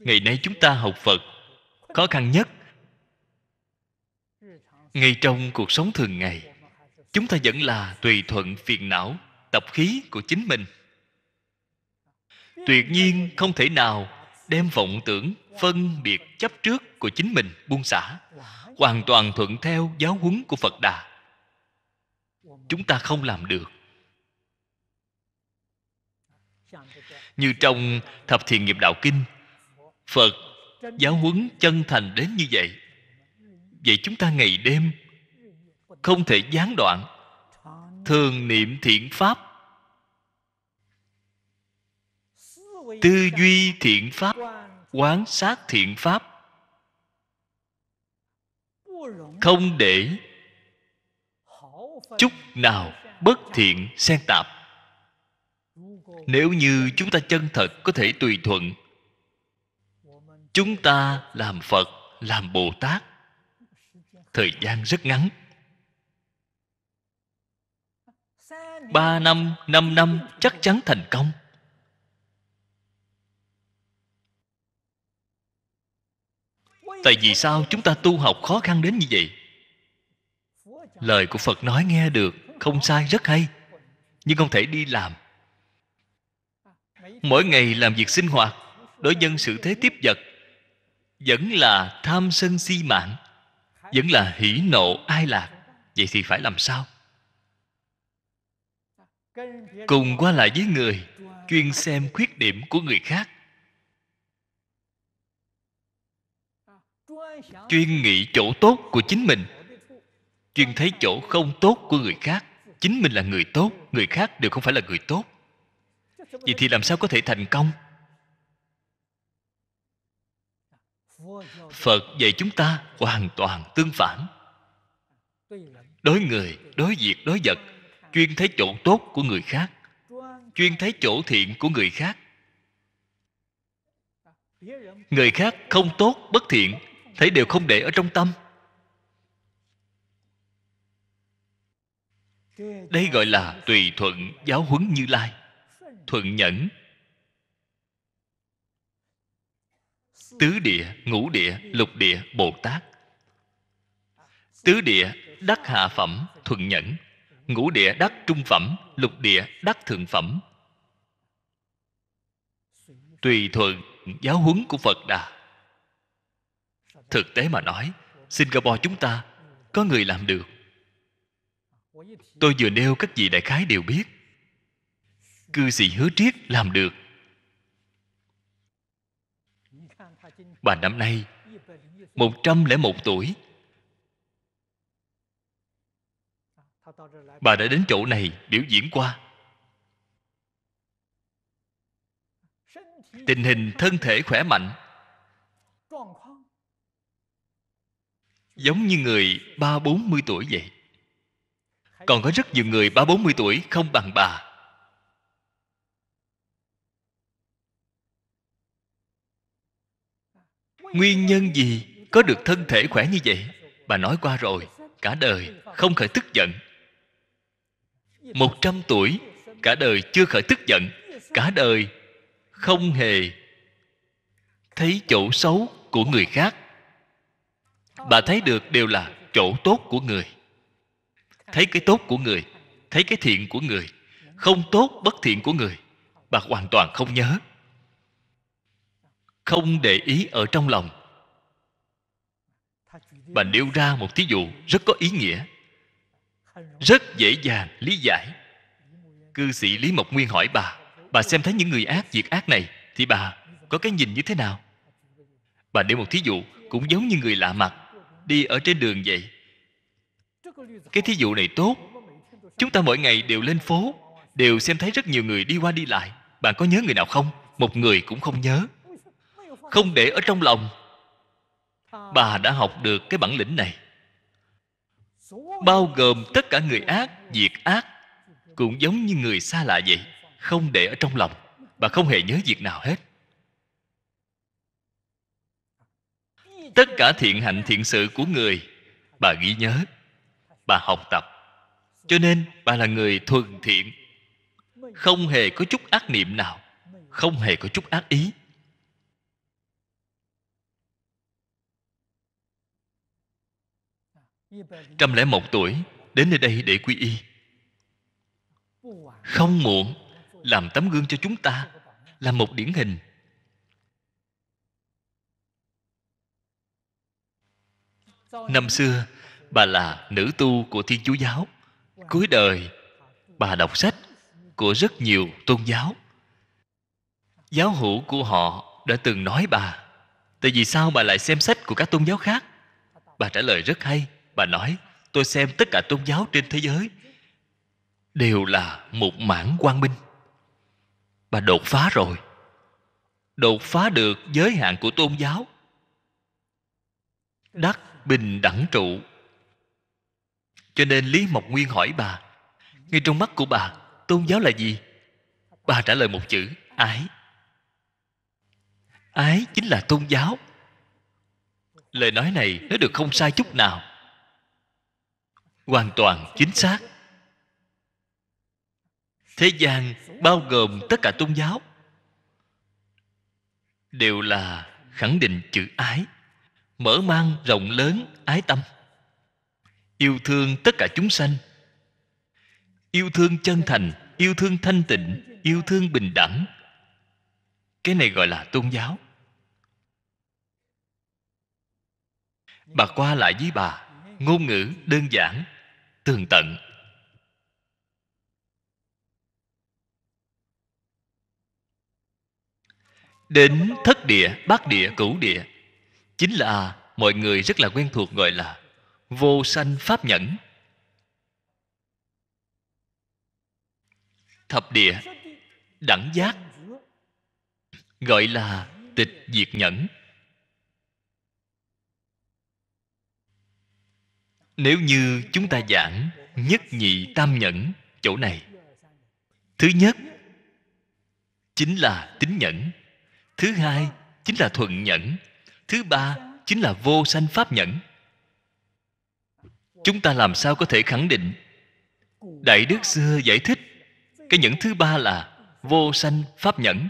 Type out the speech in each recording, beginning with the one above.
ngày nay chúng ta học phật khó khăn nhất ngay trong cuộc sống thường ngày chúng ta vẫn là tùy thuận phiền não tập khí của chính mình tuyệt nhiên không thể nào đem vọng tưởng phân biệt chấp trước của chính mình buông xả hoàn toàn thuận theo giáo huấn của phật đà chúng ta không làm được như trong thập thiện nghiệp đạo kinh phật giáo huấn chân thành đến như vậy vậy chúng ta ngày đêm không thể gián đoạn thường niệm thiện pháp tư duy thiện pháp quán sát thiện pháp không để chút nào bất thiện xen tạp nếu như chúng ta chân thật có thể tùy thuận chúng ta làm phật làm bồ tát thời gian rất ngắn ba năm năm năm chắc chắn thành công tại vì sao chúng ta tu học khó khăn đến như vậy lời của phật nói nghe được không sai rất hay nhưng không thể đi làm mỗi ngày làm việc sinh hoạt đối nhân sự thế tiếp vật vẫn là tham sân si mạng vẫn là hỷ nộ ai lạc vậy thì phải làm sao cùng qua lại với người chuyên xem khuyết điểm của người khác chuyên nghĩ chỗ tốt của chính mình chuyên thấy chỗ không tốt của người khác chính mình là người tốt người khác đều không phải là người tốt vậy thì làm sao có thể thành công phật dạy chúng ta hoàn toàn tương phản đối người đối việc đối vật chuyên thấy chỗ tốt của người khác chuyên thấy chỗ thiện của người khác người khác không tốt bất thiện thấy đều không để ở trong tâm đây gọi là tùy thuận giáo huấn như lai thuận nhẫn tứ địa ngũ địa lục địa bồ tát tứ địa đắc hạ phẩm thuận nhẫn ngũ địa đắc trung phẩm lục địa đắc thượng phẩm tùy thuận giáo huấn của phật đà thực tế mà nói singapore chúng ta có người làm được tôi vừa nêu các vị đại khái đều biết cư sĩ hứa triết làm được Bà năm nay 101 tuổi Bà đã đến chỗ này biểu diễn qua Tình hình thân thể khỏe mạnh Giống như người ba bốn mươi tuổi vậy Còn có rất nhiều người ba bốn mươi tuổi không bằng bà nguyên nhân gì có được thân thể khỏe như vậy bà nói qua rồi cả đời không khởi tức giận một trăm tuổi cả đời chưa khởi tức giận cả đời không hề thấy chỗ xấu của người khác bà thấy được đều là chỗ tốt của người thấy cái tốt của người thấy cái thiện của người không tốt bất thiện của người bà hoàn toàn không nhớ không để ý ở trong lòng bà nêu ra một thí dụ rất có ý nghĩa rất dễ dàng lý giải cư sĩ lý mộc nguyên hỏi bà bà xem thấy những người ác việc ác này thì bà có cái nhìn như thế nào bà nêu một thí dụ cũng giống như người lạ mặt đi ở trên đường vậy cái thí dụ này tốt chúng ta mỗi ngày đều lên phố đều xem thấy rất nhiều người đi qua đi lại bạn có nhớ người nào không một người cũng không nhớ không để ở trong lòng bà đã học được cái bản lĩnh này bao gồm tất cả người ác việc ác cũng giống như người xa lạ vậy không để ở trong lòng bà không hề nhớ việc nào hết tất cả thiện hạnh thiện sự của người bà ghi nhớ bà học tập cho nên bà là người thuần thiện không hề có chút ác niệm nào không hề có chút ác ý trăm lẻ một tuổi đến nơi đây để quy y không muộn làm tấm gương cho chúng ta làm một điển hình năm xưa bà là nữ tu của thiên chúa giáo cuối đời bà đọc sách của rất nhiều tôn giáo giáo hữu của họ đã từng nói bà tại vì sao bà lại xem sách của các tôn giáo khác bà trả lời rất hay mà nói tôi xem tất cả tôn giáo trên thế giới đều là một mảng quang minh bà đột phá rồi đột phá được giới hạn của tôn giáo đắc bình đẳng trụ cho nên lý mộc nguyên hỏi bà ngay trong mắt của bà tôn giáo là gì bà trả lời một chữ ái ái chính là tôn giáo lời nói này nó được không sai chút nào hoàn toàn chính xác thế gian bao gồm tất cả tôn giáo đều là khẳng định chữ ái mở mang rộng lớn ái tâm yêu thương tất cả chúng sanh yêu thương chân thành yêu thương thanh tịnh yêu thương bình đẳng cái này gọi là tôn giáo bà qua lại với bà ngôn ngữ đơn giản tường tận đến thất địa bát địa cửu địa chính là mọi người rất là quen thuộc gọi là vô sanh pháp nhẫn thập địa đẳng giác gọi là tịch diệt nhẫn nếu như chúng ta giảng nhất nhị tam nhẫn chỗ này thứ nhất chính là tính nhẫn thứ hai chính là thuận nhẫn thứ ba chính là vô sanh pháp nhẫn chúng ta làm sao có thể khẳng định đại đức xưa giải thích cái nhẫn thứ ba là vô sanh pháp nhẫn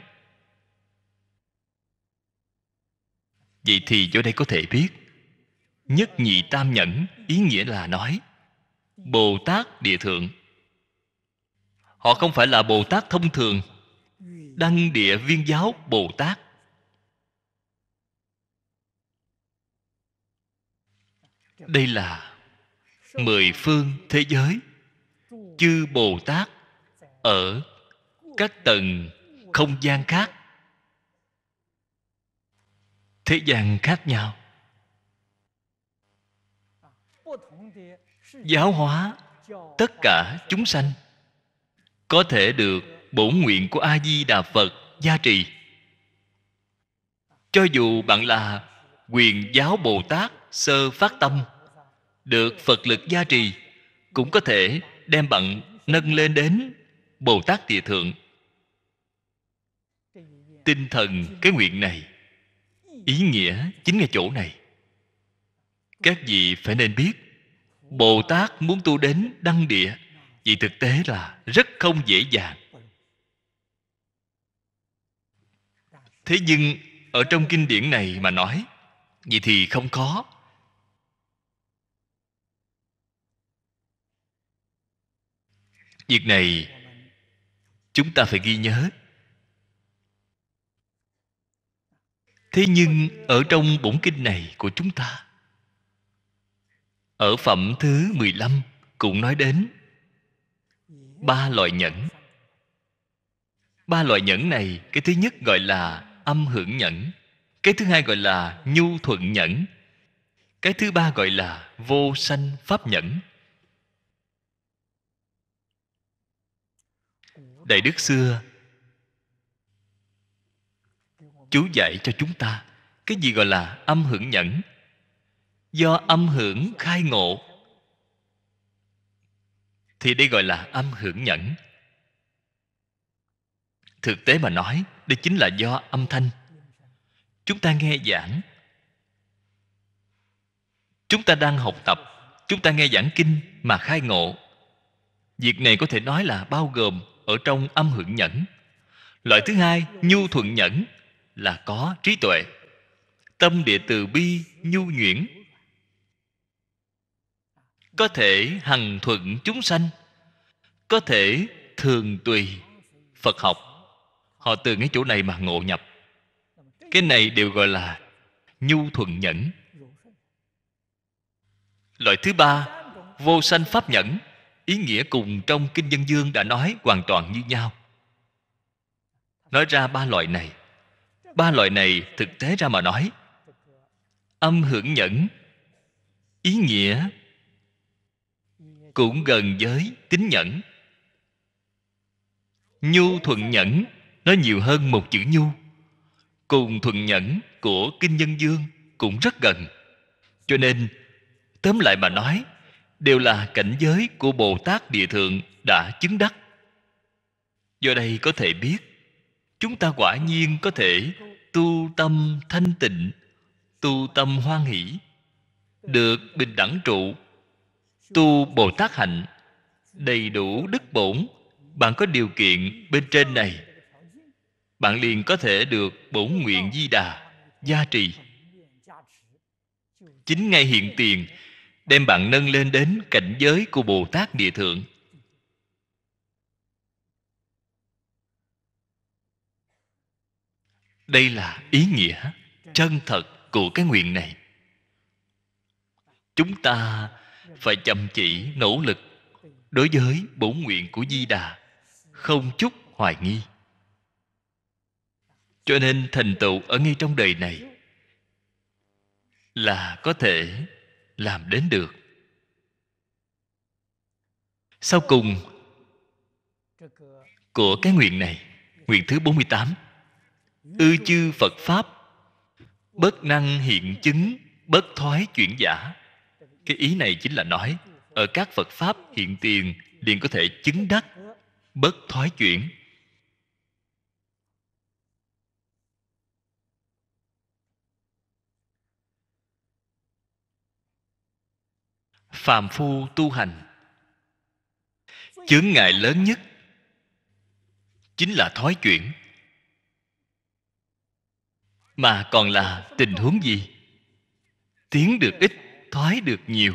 vậy thì chỗ đây có thể biết nhất nhị tam nhẫn ý nghĩa là nói bồ tát địa thượng họ không phải là bồ tát thông thường đăng địa viên giáo bồ tát đây là mười phương thế giới chư bồ tát ở các tầng không gian khác thế gian khác nhau giáo hóa tất cả chúng sanh có thể được bổn nguyện của a di đà phật gia trì cho dù bạn là quyền giáo bồ tát sơ phát tâm được phật lực gia trì cũng có thể đem bạn nâng lên đến bồ tát địa thượng tinh thần cái nguyện này ý nghĩa chính là chỗ này các vị phải nên biết bồ tát muốn tu đến đăng địa vì thực tế là rất không dễ dàng thế nhưng ở trong kinh điển này mà nói vậy thì không khó việc này chúng ta phải ghi nhớ thế nhưng ở trong bổn kinh này của chúng ta ở phẩm thứ 15 cũng nói đến ba loại nhẫn. Ba loại nhẫn này, cái thứ nhất gọi là âm hưởng nhẫn, cái thứ hai gọi là nhu thuận nhẫn, cái thứ ba gọi là vô sanh pháp nhẫn. Đại đức xưa chú dạy cho chúng ta cái gì gọi là âm hưởng nhẫn do âm hưởng khai ngộ thì đây gọi là âm hưởng nhẫn thực tế mà nói đây chính là do âm thanh chúng ta nghe giảng chúng ta đang học tập chúng ta nghe giảng kinh mà khai ngộ việc này có thể nói là bao gồm ở trong âm hưởng nhẫn loại thứ hai nhu thuận nhẫn là có trí tuệ tâm địa từ bi nhu nhuyễn có thể hằng thuận chúng sanh có thể thường tùy phật học họ từ cái chỗ này mà ngộ nhập cái này đều gọi là nhu thuận nhẫn loại thứ ba vô sanh pháp nhẫn ý nghĩa cùng trong kinh dân dương đã nói hoàn toàn như nhau nói ra ba loại này ba loại này thực tế ra mà nói âm hưởng nhẫn ý nghĩa cũng gần với tín nhẫn nhu thuận nhẫn nó nhiều hơn một chữ nhu cùng thuận nhẫn của kinh nhân dương cũng rất gần cho nên tóm lại mà nói đều là cảnh giới của bồ tát địa thượng đã chứng đắc do đây có thể biết chúng ta quả nhiên có thể tu tâm thanh tịnh tu tâm hoan hỷ được bình đẳng trụ tu bồ tát hạnh đầy đủ đức bổn bạn có điều kiện bên trên này bạn liền có thể được bổn nguyện di đà gia trì chính ngay hiện tiền đem bạn nâng lên đến cảnh giới của bồ tát địa thượng đây là ý nghĩa chân thật của cái nguyện này chúng ta phải chăm chỉ nỗ lực đối với bổn nguyện của di đà không chút hoài nghi cho nên thành tựu ở ngay trong đời này là có thể làm đến được sau cùng của cái nguyện này nguyện thứ 48 ư chư phật pháp bất năng hiện chứng bất thoái chuyển giả cái ý này chính là nói ở các phật pháp hiện tiền liền có thể chứng đắc bất thoái chuyển phàm phu tu hành chướng ngại lớn nhất chính là thoái chuyển mà còn là tình huống gì tiến được ít thoái được nhiều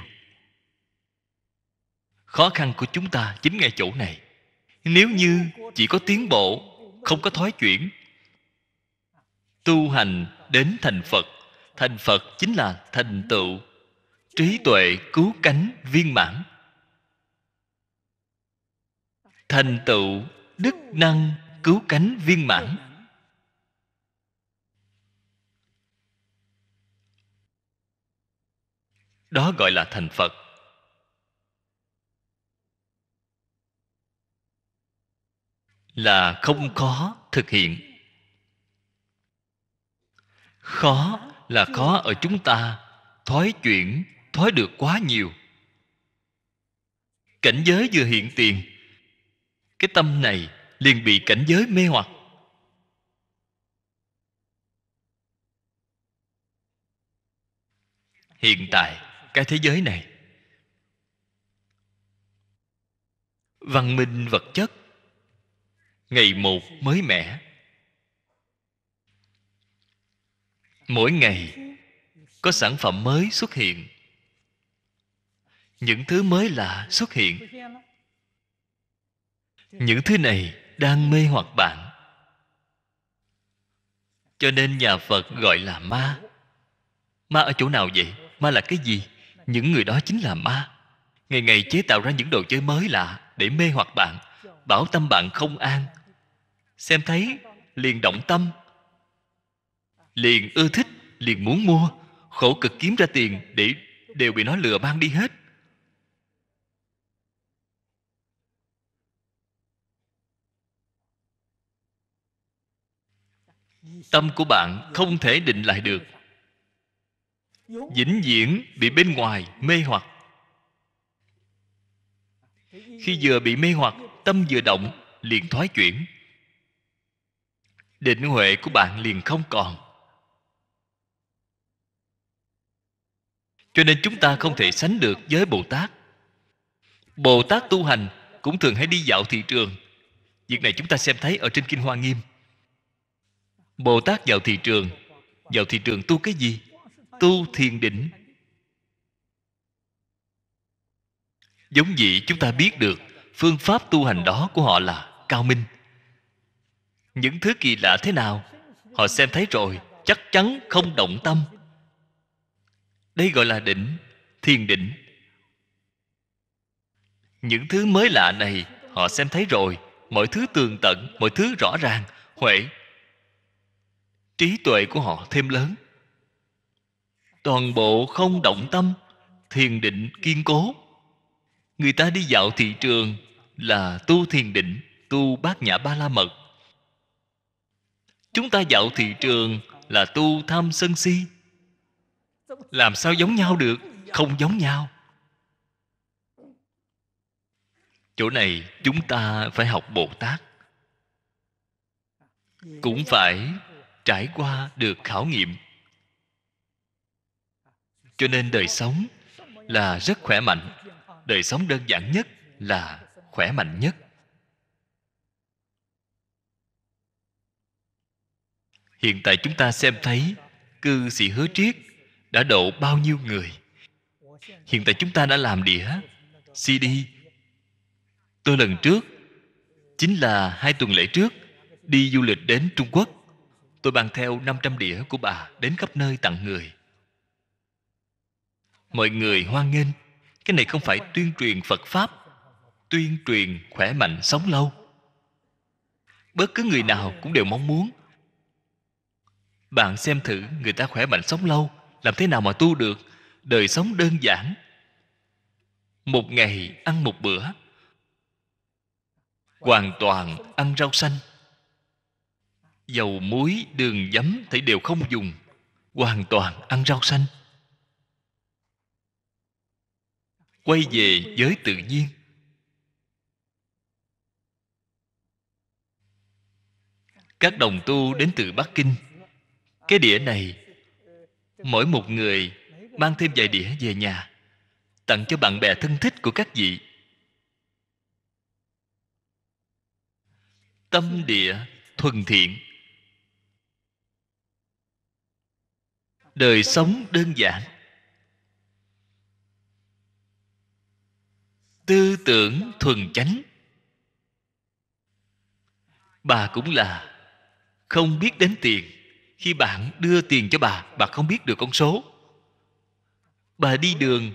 khó khăn của chúng ta chính ngay chỗ này nếu như chỉ có tiến bộ không có thoái chuyển tu hành đến thành phật thành phật chính là thành tựu trí tuệ cứu cánh viên mãn thành tựu đức năng cứu cánh viên mãn đó gọi là thành phật là không khó thực hiện khó là khó ở chúng ta thói chuyển thói được quá nhiều cảnh giới vừa hiện tiền cái tâm này liền bị cảnh giới mê hoặc hiện tại cái thế giới này văn minh vật chất ngày một mới mẻ mỗi ngày có sản phẩm mới xuất hiện những thứ mới lạ xuất hiện những thứ này đang mê hoặc bạn cho nên nhà phật gọi là ma ma ở chỗ nào vậy ma là cái gì những người đó chính là ma ngày ngày chế tạo ra những đồ chơi mới lạ để mê hoặc bạn bảo tâm bạn không an xem thấy liền động tâm liền ưa thích liền muốn mua khổ cực kiếm ra tiền để đều bị nó lừa mang đi hết tâm của bạn không thể định lại được vĩnh viễn bị bên ngoài mê hoặc khi vừa bị mê hoặc tâm vừa động liền thoái chuyển định huệ của bạn liền không còn cho nên chúng ta không thể sánh được với bồ tát bồ tát tu hành cũng thường hay đi dạo thị trường việc này chúng ta xem thấy ở trên kinh hoa nghiêm bồ tát vào thị trường vào thị trường tu cái gì tu thiền định giống vậy chúng ta biết được phương pháp tu hành đó của họ là cao minh những thứ kỳ lạ thế nào họ xem thấy rồi chắc chắn không động tâm đây gọi là định thiền định những thứ mới lạ này họ xem thấy rồi mọi thứ tường tận mọi thứ rõ ràng huệ trí tuệ của họ thêm lớn toàn bộ không động tâm thiền định kiên cố người ta đi dạo thị trường là tu thiền định tu bát nhã ba la mật chúng ta dạo thị trường là tu tham sân si làm sao giống nhau được không giống nhau chỗ này chúng ta phải học bồ tát cũng phải trải qua được khảo nghiệm cho nên đời sống là rất khỏe mạnh đời sống đơn giản nhất là khỏe mạnh nhất hiện tại chúng ta xem thấy cư sĩ hứa triết đã độ bao nhiêu người hiện tại chúng ta đã làm đĩa cd tôi lần trước chính là hai tuần lễ trước đi du lịch đến trung quốc tôi mang theo 500 đĩa của bà đến khắp nơi tặng người mọi người hoan nghênh cái này không phải tuyên truyền phật pháp tuyên truyền khỏe mạnh sống lâu bất cứ người nào cũng đều mong muốn bạn xem thử người ta khỏe mạnh sống lâu làm thế nào mà tu được đời sống đơn giản một ngày ăn một bữa hoàn toàn ăn rau xanh dầu muối đường giấm thì đều không dùng hoàn toàn ăn rau xanh quay về giới tự nhiên các đồng tu đến từ bắc kinh cái đĩa này mỗi một người mang thêm vài đĩa về nhà tặng cho bạn bè thân thích của các vị tâm địa thuần thiện đời sống đơn giản tư tưởng thuần chánh bà cũng là không biết đến tiền khi bạn đưa tiền cho bà bà không biết được con số bà đi đường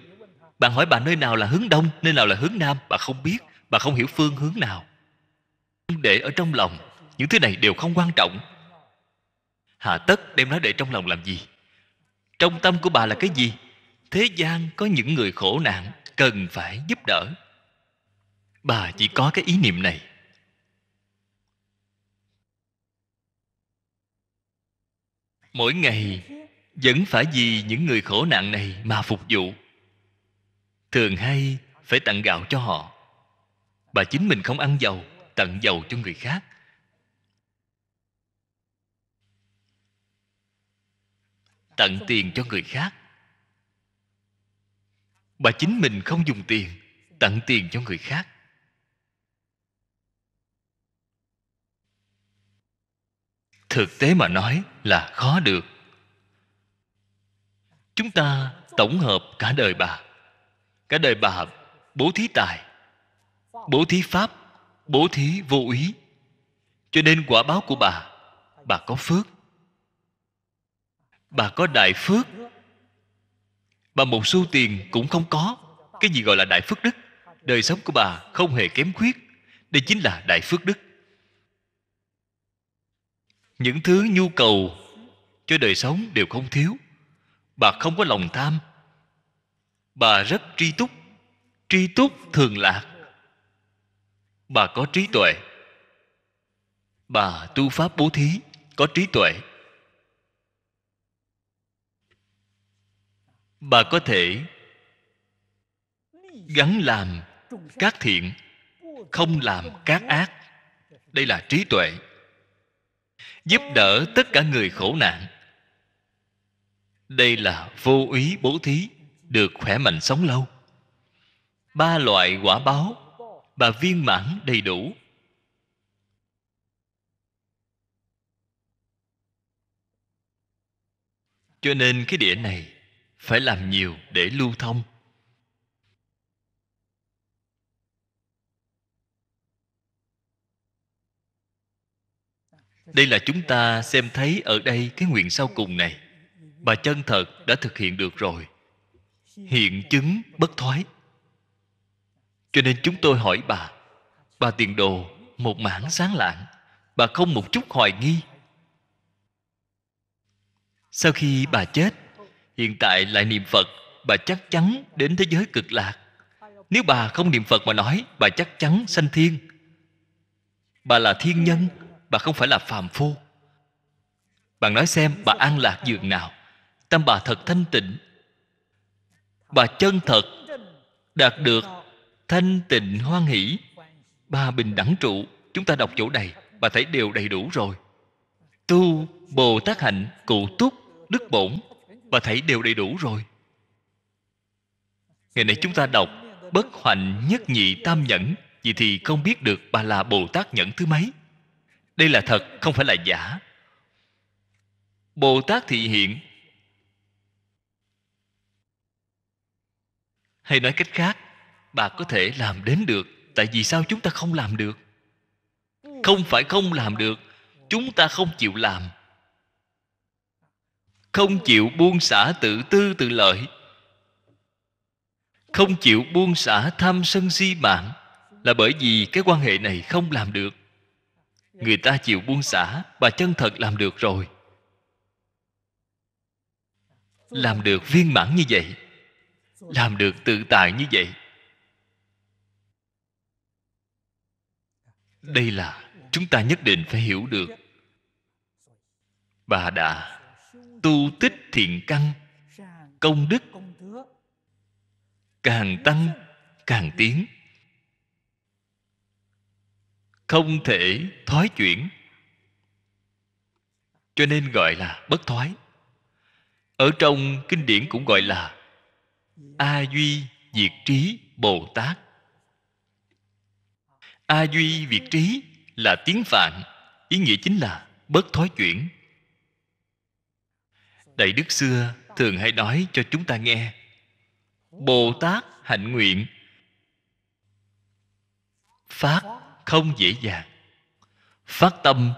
bạn hỏi bà nơi nào là hướng đông nơi nào là hướng nam bà không biết bà không hiểu phương hướng nào để ở trong lòng những thứ này đều không quan trọng hà tất đem nó để trong lòng làm gì trong tâm của bà là cái gì thế gian có những người khổ nạn cần phải giúp đỡ bà chỉ có cái ý niệm này mỗi ngày vẫn phải vì những người khổ nạn này mà phục vụ thường hay phải tặng gạo cho họ bà chính mình không ăn dầu tặng dầu cho người khác tặng tiền cho người khác bà chính mình không dùng tiền tặng tiền cho người khác thực tế mà nói là khó được chúng ta tổng hợp cả đời bà cả đời bà bố thí tài bố thí pháp bố thí vô ý cho nên quả báo của bà bà có phước bà có đại phước bà một xu tiền cũng không có cái gì gọi là đại phước đức đời sống của bà không hề kém khuyết đây chính là đại phước đức những thứ nhu cầu cho đời sống đều không thiếu bà không có lòng tham bà rất tri túc tri túc thường lạc bà có trí tuệ bà tu pháp bố thí có trí tuệ bà có thể gắn làm các thiện không làm các ác đây là trí tuệ giúp đỡ tất cả người khổ nạn đây là vô ý bố thí được khỏe mạnh sống lâu ba loại quả báo bà viên mãn đầy đủ cho nên cái đĩa này phải làm nhiều để lưu thông đây là chúng ta xem thấy ở đây cái nguyện sau cùng này bà chân thật đã thực hiện được rồi hiện chứng bất thoái cho nên chúng tôi hỏi bà bà tiền đồ một mảng sáng lạng bà không một chút hoài nghi sau khi bà chết hiện tại lại niệm phật bà chắc chắn đến thế giới cực lạc nếu bà không niệm phật mà nói bà chắc chắn sanh thiên bà là thiên nhân bà không phải là phàm phu bạn nói xem bà an lạc dường nào tâm bà thật thanh tịnh bà chân thật đạt được thanh tịnh hoan hỷ ba bình đẳng trụ chúng ta đọc chỗ này bà thấy đều đầy đủ rồi tu bồ tát hạnh cụ túc đức bổn và thấy đều đầy đủ rồi ngày nay chúng ta đọc bất hoành nhất nhị tam nhẫn vậy thì không biết được bà là bồ tát nhẫn thứ mấy đây là thật không phải là giả bồ tát thị hiện hay nói cách khác bà có thể làm đến được tại vì sao chúng ta không làm được không phải không làm được chúng ta không chịu làm không chịu buông xả tự tư tự lợi không chịu buông xả tham sân si mạng là bởi vì cái quan hệ này không làm được người ta chịu buông xả và chân thật làm được rồi làm được viên mãn như vậy làm được tự tại như vậy đây là chúng ta nhất định phải hiểu được bà đã tu tích thiện căn công đức càng tăng càng tiến không thể thoái chuyển cho nên gọi là bất thoái ở trong kinh điển cũng gọi là a duy diệt trí bồ tát a duy việt trí là tiếng phạn ý nghĩa chính là bất thoái chuyển đại đức xưa thường hay nói cho chúng ta nghe bồ tát hạnh nguyện phát không dễ dàng phát tâm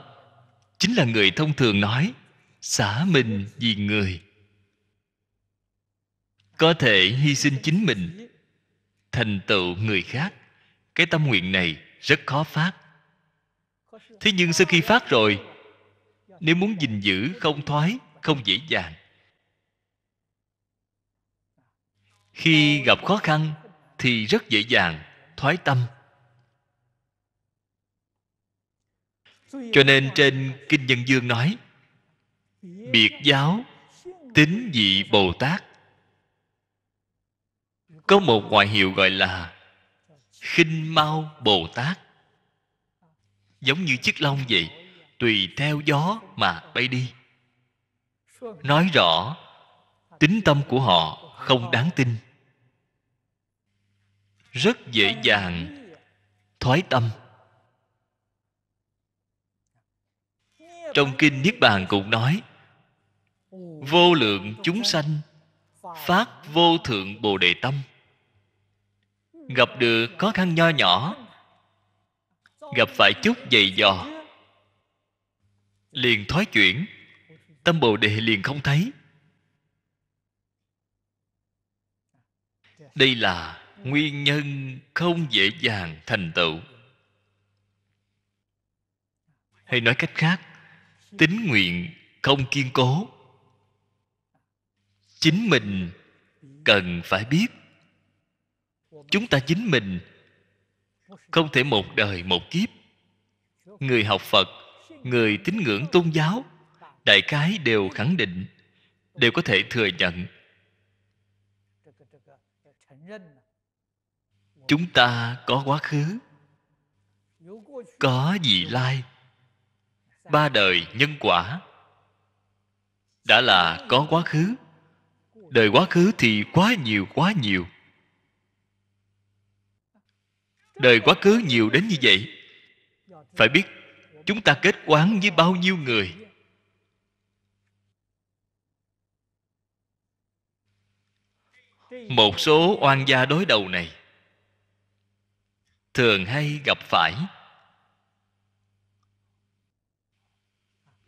chính là người thông thường nói xả mình vì người có thể hy sinh chính mình thành tựu người khác cái tâm nguyện này rất khó phát thế nhưng sau khi phát rồi nếu muốn gìn giữ không thoái không dễ dàng khi gặp khó khăn thì rất dễ dàng thoái tâm cho nên trên kinh nhân dương nói biệt giáo tín dị bồ tát có một ngoại hiệu gọi là khinh mau bồ tát giống như chiếc lông vậy tùy theo gió mà bay đi nói rõ tính tâm của họ không đáng tin rất dễ dàng thoái tâm trong kinh niết bàn cũng nói vô lượng chúng sanh phát vô thượng bồ đề tâm gặp được khó khăn nho nhỏ gặp phải chút dày dò liền thoái chuyển tâm bồ đề liền không thấy đây là nguyên nhân không dễ dàng thành tựu hay nói cách khác tín nguyện không kiên cố chính mình cần phải biết chúng ta chính mình không thể một đời một kiếp người học phật người tín ngưỡng tôn giáo đại cái đều khẳng định đều có thể thừa nhận chúng ta có quá khứ có vị lai ba đời nhân quả đã là có quá khứ đời quá khứ thì quá nhiều quá nhiều đời quá khứ nhiều đến như vậy phải biết chúng ta kết quán với bao nhiêu người một số oan gia đối đầu này thường hay gặp phải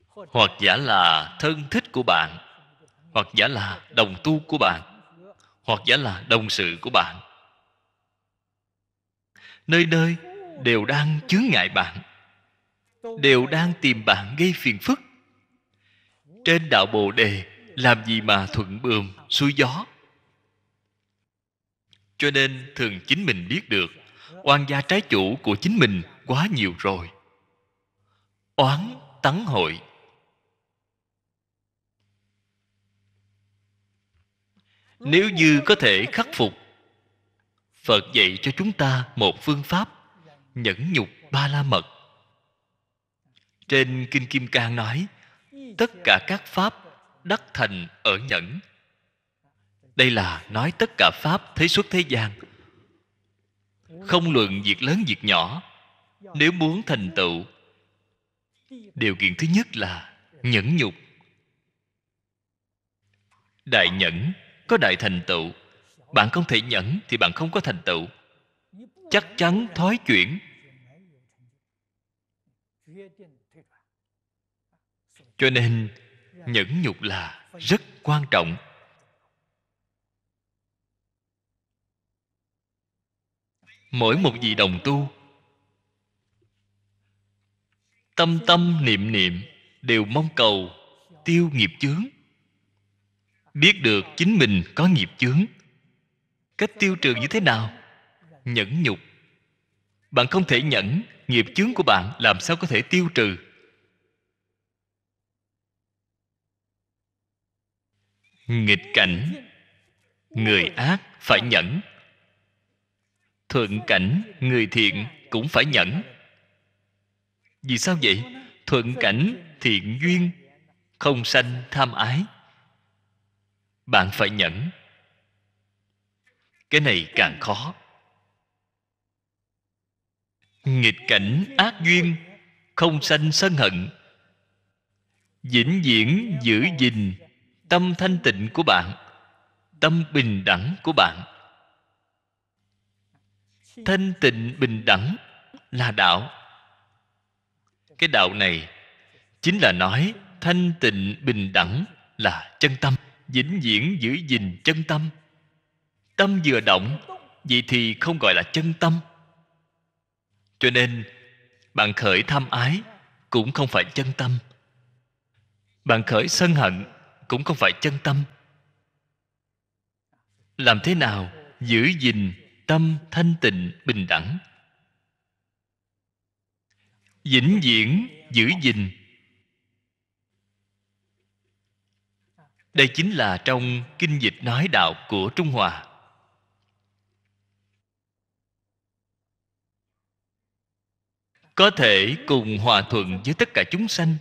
hoặc giả là thân thích của bạn hoặc giả là đồng tu của bạn hoặc giả là đồng sự của bạn nơi nơi đều đang chướng ngại bạn đều đang tìm bạn gây phiền phức trên đạo bồ đề làm gì mà thuận bườm xuôi gió cho nên thường chính mình biết được oan gia trái chủ của chính mình quá nhiều rồi oán tắng hội nếu như có thể khắc phục phật dạy cho chúng ta một phương pháp nhẫn nhục ba la mật trên kinh kim cang nói tất cả các pháp đắc thành ở nhẫn đây là nói tất cả pháp thế xuất thế gian không luận việc lớn việc nhỏ nếu muốn thành tựu điều kiện thứ nhất là nhẫn nhục đại nhẫn có đại thành tựu bạn không thể nhẫn thì bạn không có thành tựu chắc chắn thoái chuyển cho nên nhẫn nhục là rất quan trọng mỗi một vị đồng tu tâm tâm niệm niệm đều mong cầu tiêu nghiệp chướng biết được chính mình có nghiệp chướng cách tiêu trừ như thế nào nhẫn nhục bạn không thể nhẫn nghiệp chướng của bạn làm sao có thể tiêu trừ nghịch cảnh người ác phải nhẫn thuận cảnh người thiện cũng phải nhẫn vì sao vậy thuận cảnh thiện duyên không sanh tham ái bạn phải nhẫn cái này càng khó nghịch cảnh ác duyên không sanh sân hận vĩnh viễn giữ gìn tâm thanh tịnh của bạn tâm bình đẳng của bạn thanh tịnh bình đẳng là đạo cái đạo này chính là nói thanh tịnh bình đẳng là chân tâm vĩnh viễn giữ gìn chân tâm tâm vừa động vậy thì không gọi là chân tâm cho nên bạn khởi tham ái cũng không phải chân tâm bạn khởi sân hận cũng không phải chân tâm làm thế nào giữ gìn tâm thanh tịnh bình đẳng vĩnh viễn giữ gìn đây chính là trong kinh dịch nói đạo của trung hoa có thể cùng hòa thuận với tất cả chúng sanh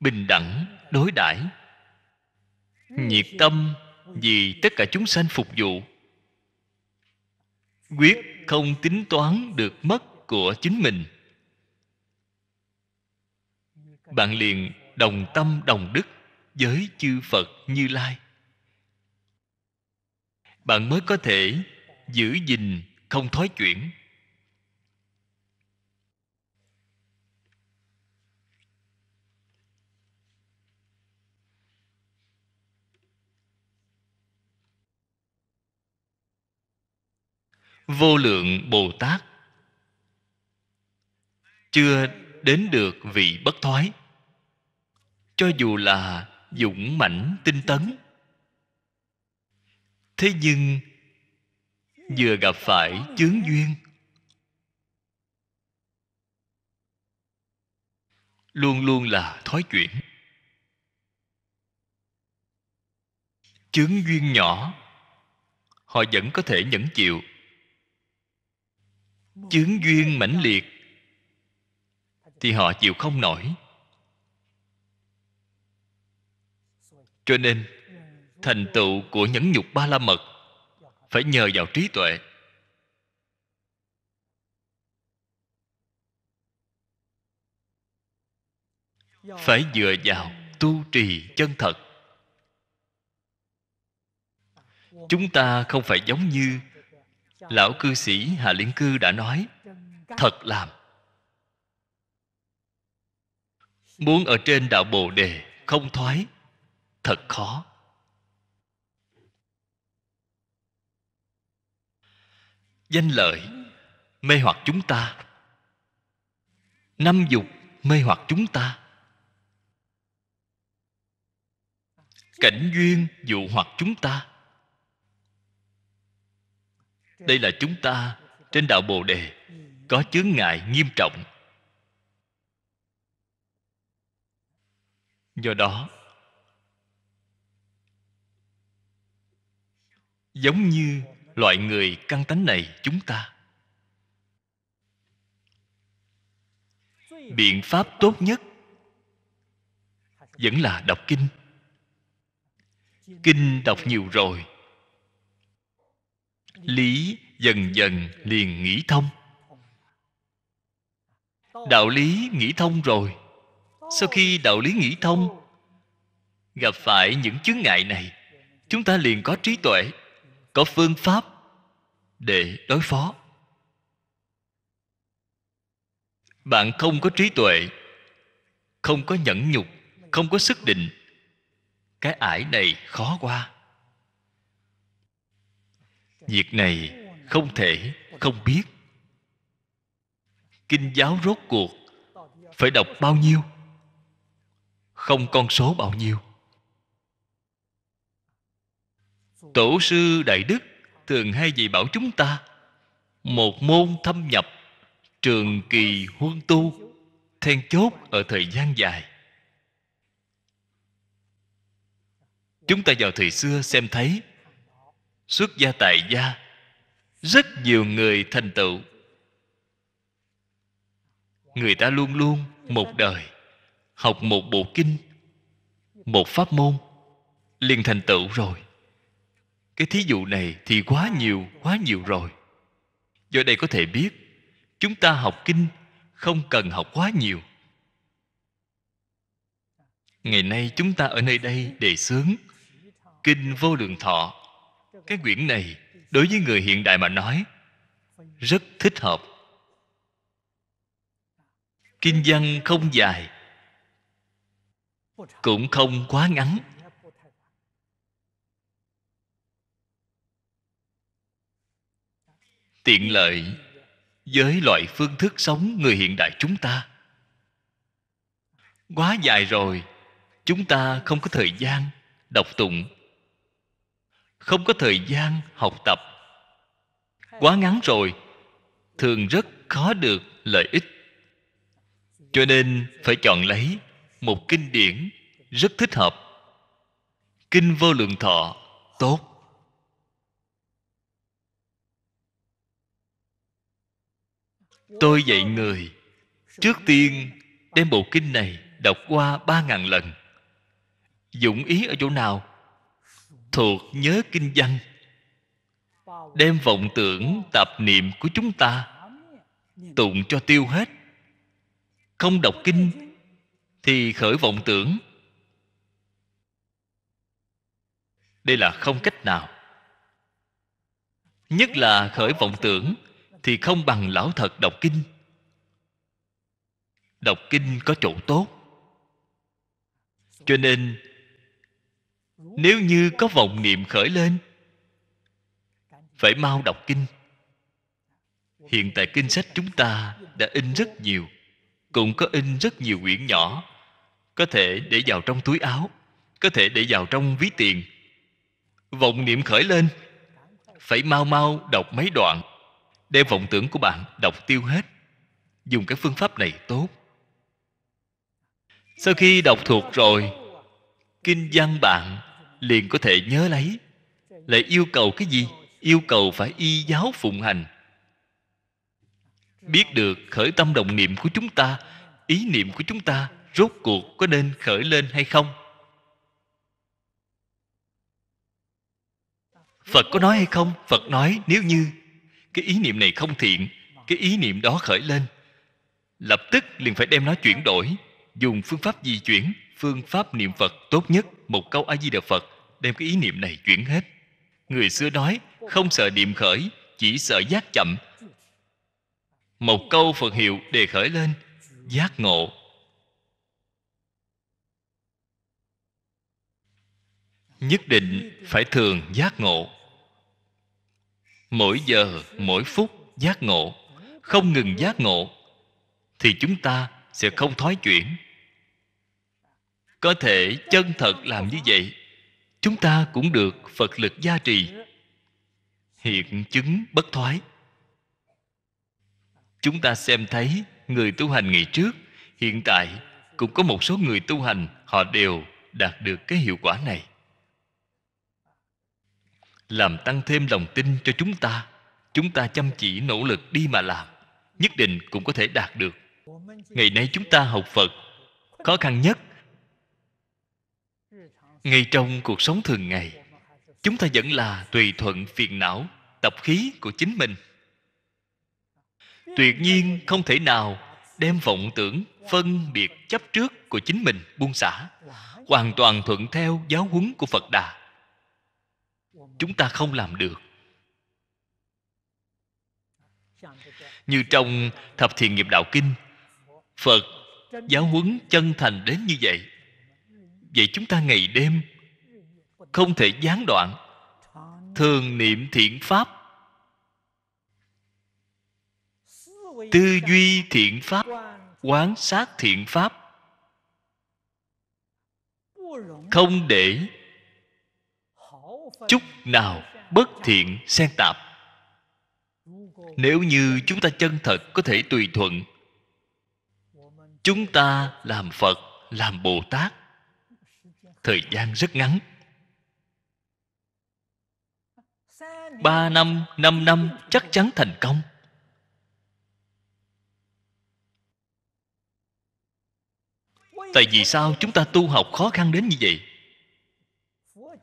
bình đẳng đối đãi nhiệt tâm vì tất cả chúng sanh phục vụ quyết không tính toán được mất của chính mình bạn liền đồng tâm đồng đức với chư phật như lai bạn mới có thể giữ gìn không thói chuyển vô lượng bồ tát chưa đến được vị bất thoái cho dù là dũng mãnh tinh tấn thế nhưng vừa gặp phải chướng duyên luôn luôn là thói chuyển chướng duyên nhỏ họ vẫn có thể nhẫn chịu chướng duyên mãnh liệt thì họ chịu không nổi cho nên thành tựu của nhẫn nhục ba la mật phải nhờ vào trí tuệ phải dựa vào tu trì chân thật chúng ta không phải giống như lão cư sĩ hà liên cư đã nói thật làm muốn ở trên đạo bồ đề không thoái thật khó danh lợi mê hoặc chúng ta năm dục mê hoặc chúng ta cảnh duyên dụ hoặc chúng ta đây là chúng ta trên đạo bồ đề có chướng ngại nghiêm trọng do đó giống như loại người căng tánh này chúng ta biện pháp tốt nhất vẫn là đọc kinh kinh đọc nhiều rồi lý dần dần liền nghĩ thông đạo lý nghĩ thông rồi sau khi đạo lý nghĩ thông gặp phải những chướng ngại này chúng ta liền có trí tuệ có phương pháp để đối phó bạn không có trí tuệ không có nhẫn nhục không có sức định cái ải này khó qua việc này không thể không biết kinh giáo rốt cuộc phải đọc bao nhiêu không con số bao nhiêu tổ sư đại đức thường hay dạy bảo chúng ta một môn thâm nhập trường kỳ huân tu then chốt ở thời gian dài chúng ta vào thời xưa xem thấy xuất gia tại gia rất nhiều người thành tựu người ta luôn luôn một đời học một bộ kinh một pháp môn liền thành tựu rồi cái thí dụ này thì quá nhiều quá nhiều rồi do đây có thể biết chúng ta học kinh không cần học quá nhiều ngày nay chúng ta ở nơi đây đề sướng kinh vô lượng thọ cái quyển này đối với người hiện đại mà nói rất thích hợp kinh văn không dài cũng không quá ngắn tiện lợi với loại phương thức sống người hiện đại chúng ta quá dài rồi chúng ta không có thời gian đọc tụng không có thời gian học tập quá ngắn rồi thường rất khó được lợi ích cho nên phải chọn lấy một kinh điển rất thích hợp kinh vô lượng thọ tốt tôi dạy người trước tiên đem bộ kinh này đọc qua ba ngàn lần dụng ý ở chỗ nào thuộc nhớ kinh văn đem vọng tưởng tạp niệm của chúng ta tụng cho tiêu hết không đọc kinh thì khởi vọng tưởng đây là không cách nào nhất là khởi vọng tưởng thì không bằng lão thật đọc kinh đọc kinh có chỗ tốt cho nên nếu như có vọng niệm khởi lên phải mau đọc kinh hiện tại kinh sách chúng ta đã in rất nhiều cũng có in rất nhiều quyển nhỏ có thể để vào trong túi áo có thể để vào trong ví tiền vọng niệm khởi lên phải mau mau đọc mấy đoạn để vọng tưởng của bạn đọc tiêu hết dùng cái phương pháp này tốt sau khi đọc thuộc rồi kinh văn bạn liền có thể nhớ lấy lại yêu cầu cái gì yêu cầu phải y giáo phụng hành biết được khởi tâm động niệm của chúng ta ý niệm của chúng ta rốt cuộc có nên khởi lên hay không phật có nói hay không phật nói nếu như cái ý niệm này không thiện cái ý niệm đó khởi lên lập tức liền phải đem nó chuyển đổi dùng phương pháp gì chuyển phương pháp niệm phật tốt nhất một câu a di đà phật đem cái ý niệm này chuyển hết người xưa nói không sợ niệm khởi chỉ sợ giác chậm một câu phật hiệu đề khởi lên giác ngộ nhất định phải thường giác ngộ mỗi giờ mỗi phút giác ngộ không ngừng giác ngộ thì chúng ta sẽ không thói chuyển có thể chân thật làm như vậy chúng ta cũng được phật lực gia trì hiện chứng bất thoái chúng ta xem thấy người tu hành ngày trước hiện tại cũng có một số người tu hành họ đều đạt được cái hiệu quả này làm tăng thêm lòng tin cho chúng ta chúng ta chăm chỉ nỗ lực đi mà làm nhất định cũng có thể đạt được ngày nay chúng ta học phật khó khăn nhất ngay trong cuộc sống thường ngày chúng ta vẫn là tùy thuận phiền não tập khí của chính mình tuyệt nhiên không thể nào đem vọng tưởng phân biệt chấp trước của chính mình buông xả hoàn toàn thuận theo giáo huấn của phật đà chúng ta không làm được như trong thập thiện nghiệp đạo kinh phật giáo huấn chân thành đến như vậy vậy chúng ta ngày đêm không thể gián đoạn thường niệm thiện pháp tư duy thiện pháp quán sát thiện pháp không để chút nào bất thiện xen tạp nếu như chúng ta chân thật có thể tùy thuận chúng ta làm phật làm bồ tát thời gian rất ngắn ba năm năm năm chắc chắn thành công tại vì sao chúng ta tu học khó khăn đến như vậy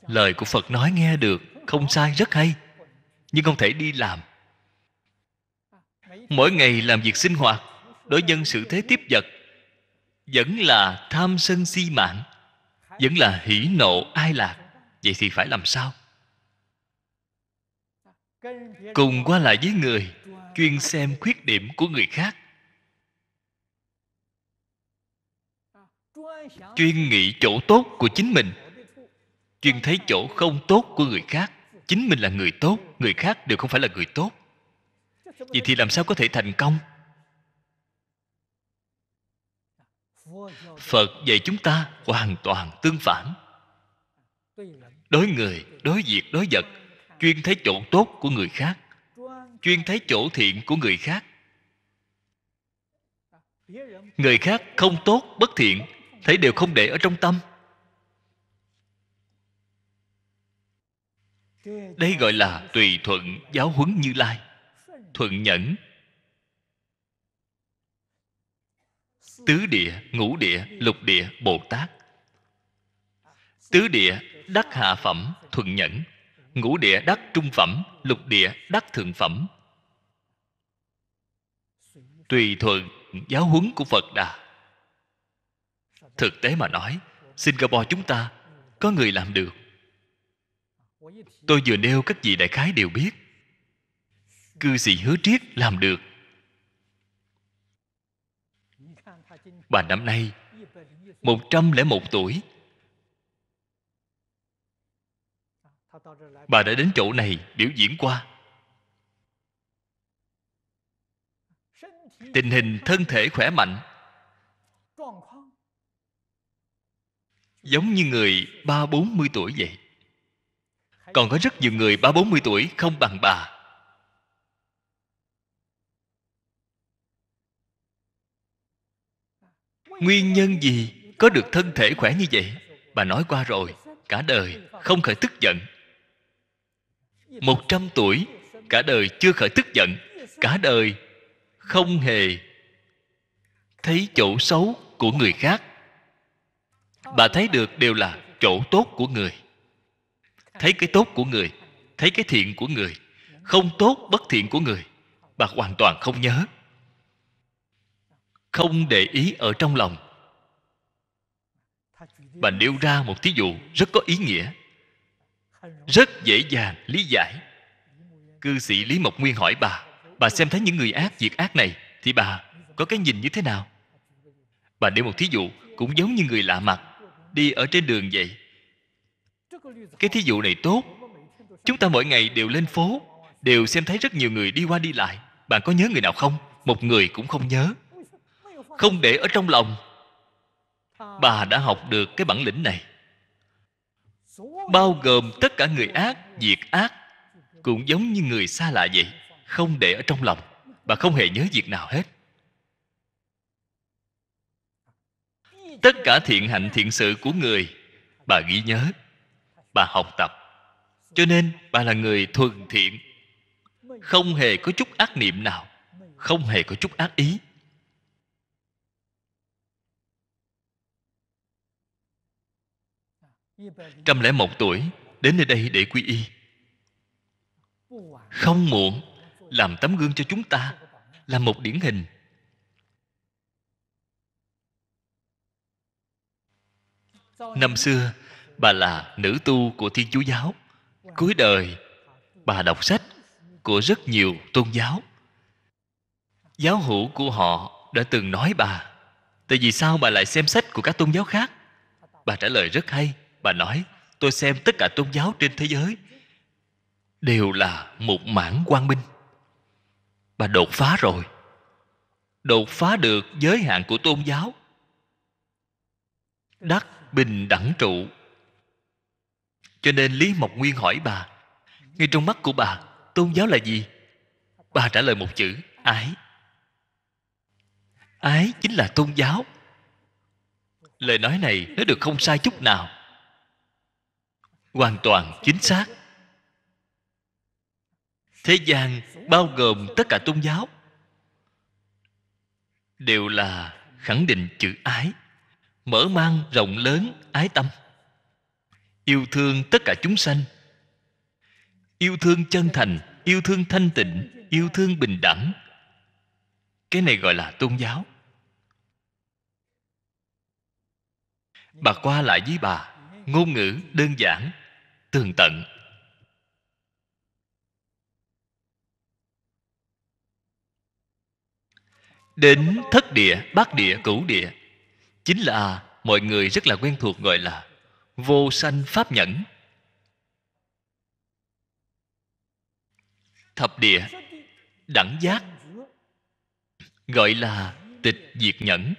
lời của phật nói nghe được không sai rất hay nhưng không thể đi làm mỗi ngày làm việc sinh hoạt đối nhân sự thế tiếp vật vẫn là tham sân si mạng vẫn là hỷ nộ ai lạc vậy thì phải làm sao cùng qua lại với người chuyên xem khuyết điểm của người khác chuyên nghĩ chỗ tốt của chính mình chuyên thấy chỗ không tốt của người khác chính mình là người tốt người khác đều không phải là người tốt vậy thì làm sao có thể thành công phật dạy chúng ta hoàn toàn tương phản đối người đối việc đối vật chuyên thấy chỗ tốt của người khác chuyên thấy chỗ thiện của người khác người khác không tốt bất thiện thấy đều không để ở trong tâm đây gọi là tùy thuận giáo huấn như lai thuận nhẫn tứ địa ngũ địa lục địa bồ tát tứ địa đắc hạ phẩm thuận nhẫn ngũ địa đắc trung phẩm lục địa đắc thượng phẩm tùy thuận giáo huấn của phật đà thực tế mà nói singapore chúng ta có người làm được tôi vừa nêu các vị đại khái đều biết cư sĩ hứa triết làm được Bà năm nay 101 tuổi Bà đã đến chỗ này biểu diễn qua Tình hình thân thể khỏe mạnh Giống như người ba bốn mươi tuổi vậy Còn có rất nhiều người ba bốn mươi tuổi không bằng bà nguyên nhân gì có được thân thể khỏe như vậy bà nói qua rồi cả đời không khởi tức giận một trăm tuổi cả đời chưa khởi tức giận cả đời không hề thấy chỗ xấu của người khác bà thấy được đều là chỗ tốt của người thấy cái tốt của người thấy cái thiện của người không tốt bất thiện của người bà hoàn toàn không nhớ không để ý ở trong lòng bà nêu ra một thí dụ rất có ý nghĩa rất dễ dàng lý giải cư sĩ lý mộc nguyên hỏi bà bà xem thấy những người ác việc ác này thì bà có cái nhìn như thế nào bà nêu một thí dụ cũng giống như người lạ mặt đi ở trên đường vậy cái thí dụ này tốt chúng ta mỗi ngày đều lên phố đều xem thấy rất nhiều người đi qua đi lại bạn có nhớ người nào không một người cũng không nhớ không để ở trong lòng bà đã học được cái bản lĩnh này bao gồm tất cả người ác việc ác cũng giống như người xa lạ vậy không để ở trong lòng bà không hề nhớ việc nào hết tất cả thiện hạnh thiện sự của người bà ghi nhớ bà học tập cho nên bà là người thuần thiện không hề có chút ác niệm nào không hề có chút ác ý trăm lẻ một tuổi đến nơi đây để quy y không muộn làm tấm gương cho chúng ta làm một điển hình năm xưa bà là nữ tu của thiên chúa giáo cuối đời bà đọc sách của rất nhiều tôn giáo giáo hữu của họ đã từng nói bà tại vì sao bà lại xem sách của các tôn giáo khác bà trả lời rất hay bà nói tôi xem tất cả tôn giáo trên thế giới đều là một mảng quang minh bà đột phá rồi đột phá được giới hạn của tôn giáo đắc bình đẳng trụ cho nên lý mộc nguyên hỏi bà ngay trong mắt của bà tôn giáo là gì bà trả lời một chữ ái ái chính là tôn giáo lời nói này nó được không sai chút nào hoàn toàn chính xác thế gian bao gồm tất cả tôn giáo đều là khẳng định chữ ái mở mang rộng lớn ái tâm yêu thương tất cả chúng sanh yêu thương chân thành yêu thương thanh tịnh yêu thương bình đẳng cái này gọi là tôn giáo bà qua lại với bà ngôn ngữ đơn giản tường tận đến thất địa bát địa cửu địa chính là mọi người rất là quen thuộc gọi là vô sanh pháp nhẫn thập địa đẳng giác gọi là tịch diệt nhẫn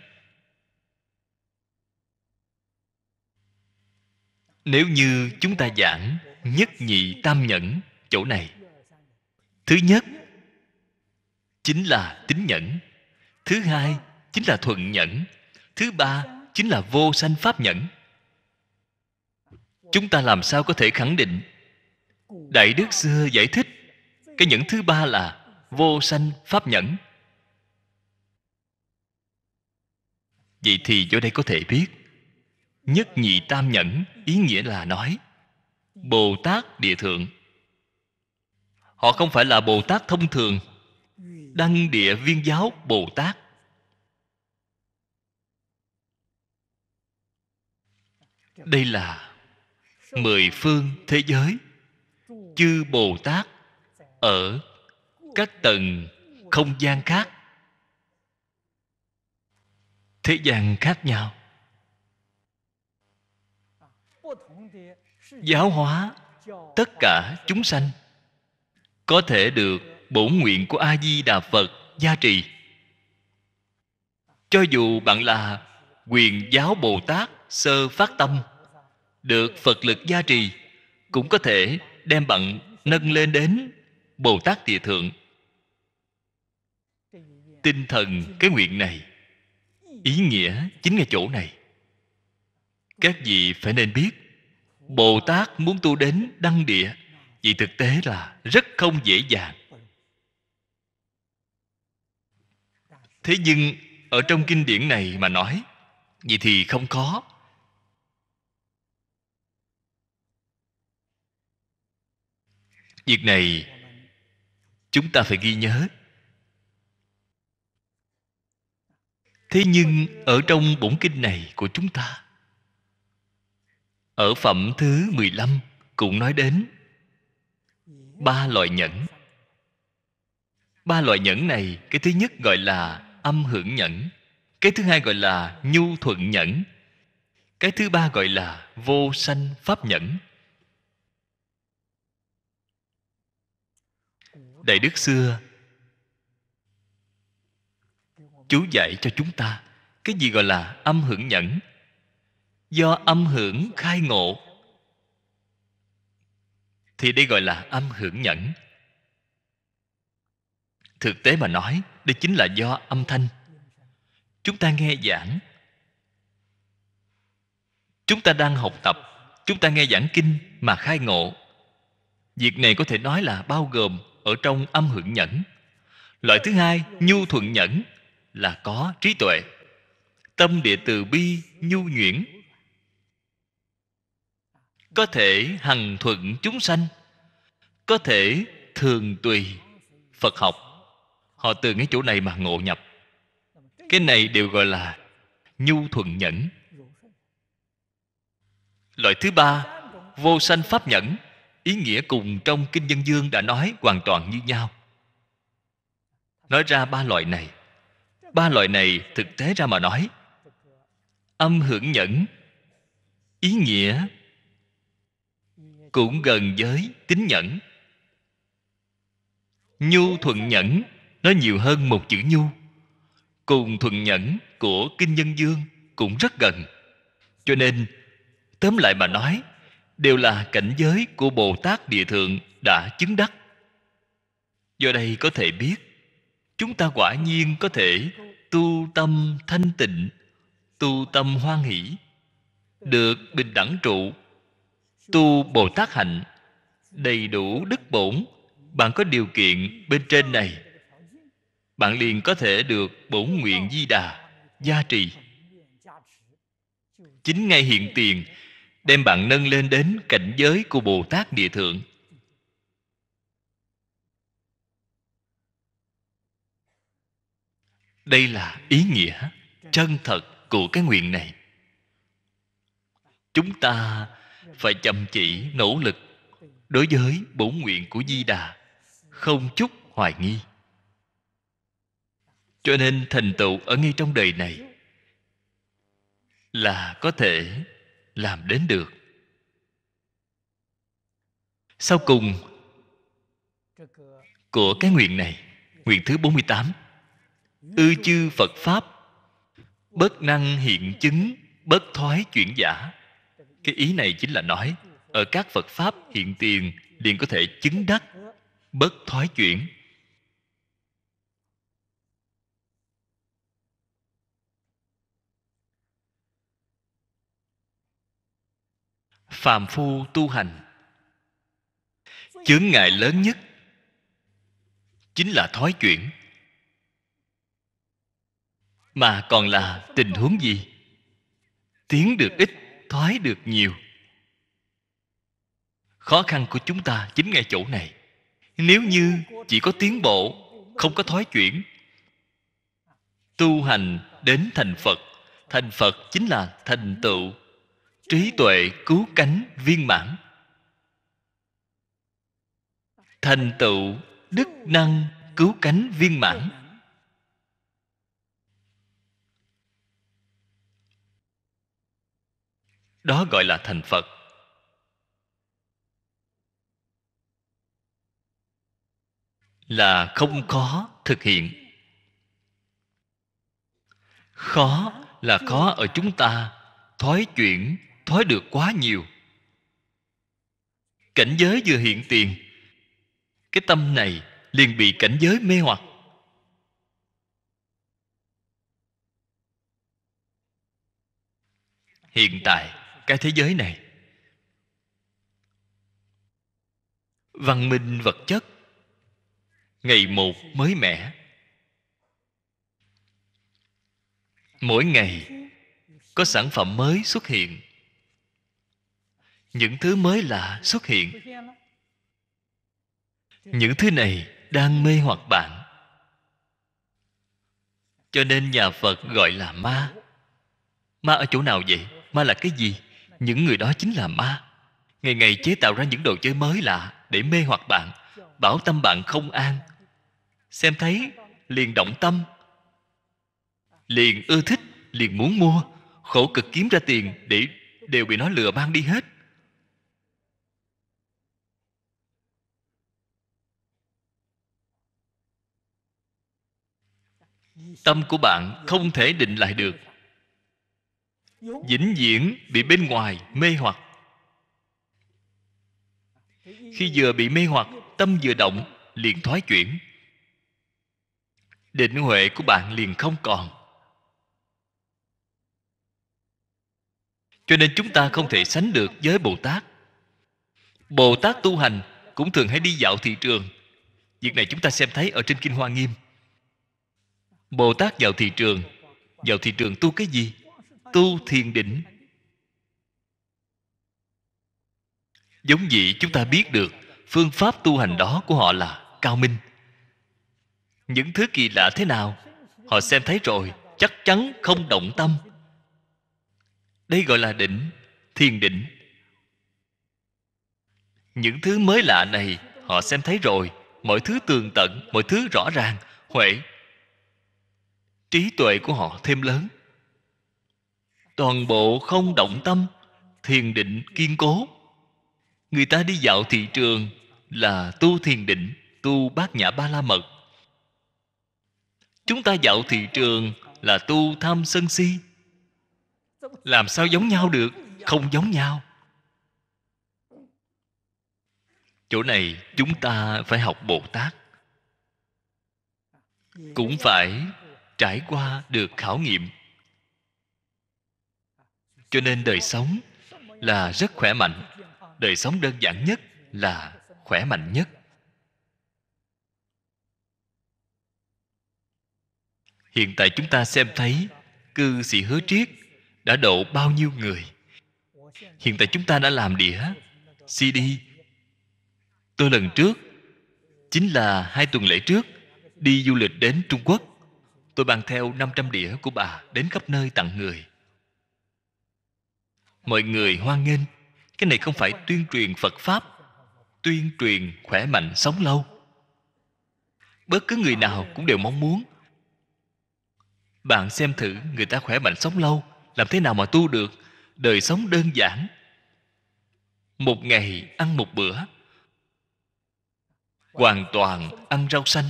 nếu như chúng ta giảng nhất nhị tam nhẫn chỗ này thứ nhất chính là tính nhẫn thứ hai chính là thuận nhẫn thứ ba chính là vô sanh pháp nhẫn chúng ta làm sao có thể khẳng định đại đức xưa giải thích cái nhẫn thứ ba là vô sanh pháp nhẫn vậy thì chỗ đây có thể biết nhất nhị tam nhẫn ý nghĩa là nói bồ tát địa thượng họ không phải là bồ tát thông thường đăng địa viên giáo bồ tát đây là mười phương thế giới chư bồ tát ở các tầng không gian khác thế gian khác nhau giáo hóa tất cả chúng sanh có thể được bổn nguyện của a di đà phật gia trì cho dù bạn là quyền giáo bồ tát sơ phát tâm được phật lực gia trì cũng có thể đem bạn nâng lên đến bồ tát địa thượng tinh thần cái nguyện này ý nghĩa chính ngay chỗ này các vị phải nên biết bồ tát muốn tu đến đăng địa vì thực tế là rất không dễ dàng thế nhưng ở trong kinh điển này mà nói vậy thì không khó việc này chúng ta phải ghi nhớ thế nhưng ở trong bổn kinh này của chúng ta ở phẩm thứ 15 cũng nói đến ba loại nhẫn. Ba loại nhẫn này, cái thứ nhất gọi là âm hưởng nhẫn, cái thứ hai gọi là nhu thuận nhẫn, cái thứ ba gọi là vô sanh pháp nhẫn. Đại đức xưa chú dạy cho chúng ta cái gì gọi là âm hưởng nhẫn do âm hưởng khai ngộ thì đây gọi là âm hưởng nhẫn thực tế mà nói đây chính là do âm thanh chúng ta nghe giảng chúng ta đang học tập chúng ta nghe giảng kinh mà khai ngộ việc này có thể nói là bao gồm ở trong âm hưởng nhẫn loại thứ hai nhu thuận nhẫn là có trí tuệ tâm địa từ bi nhu nhuyễn có thể hằng thuận chúng sanh có thể thường tùy phật học họ từ cái chỗ này mà ngộ nhập cái này đều gọi là nhu thuận nhẫn loại thứ ba vô sanh pháp nhẫn ý nghĩa cùng trong kinh dân dương đã nói hoàn toàn như nhau nói ra ba loại này ba loại này thực tế ra mà nói âm hưởng nhẫn ý nghĩa cũng gần với tín nhẫn nhu thuận nhẫn nó nhiều hơn một chữ nhu cùng thuận nhẫn của kinh nhân dương cũng rất gần cho nên tóm lại mà nói đều là cảnh giới của bồ tát địa thượng đã chứng đắc do đây có thể biết chúng ta quả nhiên có thể tu tâm thanh tịnh tu tâm hoan hỷ được bình đẳng trụ tu bồ tát hạnh đầy đủ đức bổn bạn có điều kiện bên trên này bạn liền có thể được bổn nguyện di đà gia trì chính ngay hiện tiền đem bạn nâng lên đến cảnh giới của bồ tát địa thượng đây là ý nghĩa chân thật của cái nguyện này chúng ta phải chăm chỉ nỗ lực đối với bổn nguyện của di đà không chút hoài nghi cho nên thành tựu ở ngay trong đời này là có thể làm đến được sau cùng của cái nguyện này nguyện thứ 48 ư chư phật pháp bất năng hiện chứng bất thoái chuyển giả cái ý này chính là nói ở các phật pháp hiện tiền liền có thể chứng đắc bất thoái chuyển phàm phu tu hành chướng ngại lớn nhất chính là thoái chuyển mà còn là tình huống gì tiến được ít thoái được nhiều khó khăn của chúng ta chính ngay chỗ này nếu như chỉ có tiến bộ không có thoái chuyển tu hành đến thành phật thành phật chính là thành tựu trí tuệ cứu cánh viên mãn thành tựu đức năng cứu cánh viên mãn đó gọi là thành phật là không khó thực hiện khó là khó ở chúng ta thói chuyển thói được quá nhiều cảnh giới vừa hiện tiền cái tâm này liền bị cảnh giới mê hoặc hiện tại cái thế giới này văn minh vật chất ngày một mới mẻ mỗi ngày có sản phẩm mới xuất hiện những thứ mới lạ xuất hiện những thứ này đang mê hoặc bạn cho nên nhà phật gọi là ma ma ở chỗ nào vậy ma là cái gì những người đó chính là ma ngày ngày chế tạo ra những đồ chơi mới lạ để mê hoặc bạn bảo tâm bạn không an xem thấy liền động tâm liền ưa thích liền muốn mua khổ cực kiếm ra tiền để đều bị nó lừa mang đi hết tâm của bạn không thể định lại được vĩnh viễn bị bên ngoài mê hoặc khi vừa bị mê hoặc tâm vừa động liền thoái chuyển định huệ của bạn liền không còn cho nên chúng ta không thể sánh được với bồ tát bồ tát tu hành cũng thường hay đi dạo thị trường việc này chúng ta xem thấy ở trên kinh hoa nghiêm bồ tát vào thị trường vào thị trường tu cái gì tu thiền định giống vậy chúng ta biết được phương pháp tu hành đó của họ là cao minh những thứ kỳ lạ thế nào họ xem thấy rồi chắc chắn không động tâm đây gọi là định thiền định những thứ mới lạ này họ xem thấy rồi mọi thứ tường tận mọi thứ rõ ràng huệ trí tuệ của họ thêm lớn toàn bộ không động tâm thiền định kiên cố người ta đi dạo thị trường là tu thiền định tu bát nhã ba la mật chúng ta dạo thị trường là tu tham sân si làm sao giống nhau được không giống nhau chỗ này chúng ta phải học bồ tát cũng phải trải qua được khảo nghiệm cho nên đời sống là rất khỏe mạnh đời sống đơn giản nhất là khỏe mạnh nhất hiện tại chúng ta xem thấy cư sĩ hứa triết đã độ bao nhiêu người hiện tại chúng ta đã làm đĩa cd tôi lần trước chính là hai tuần lễ trước đi du lịch đến trung quốc tôi mang theo 500 đĩa của bà đến khắp nơi tặng người mọi người hoan nghênh cái này không phải tuyên truyền phật pháp tuyên truyền khỏe mạnh sống lâu bất cứ người nào cũng đều mong muốn bạn xem thử người ta khỏe mạnh sống lâu làm thế nào mà tu được đời sống đơn giản một ngày ăn một bữa hoàn toàn ăn rau xanh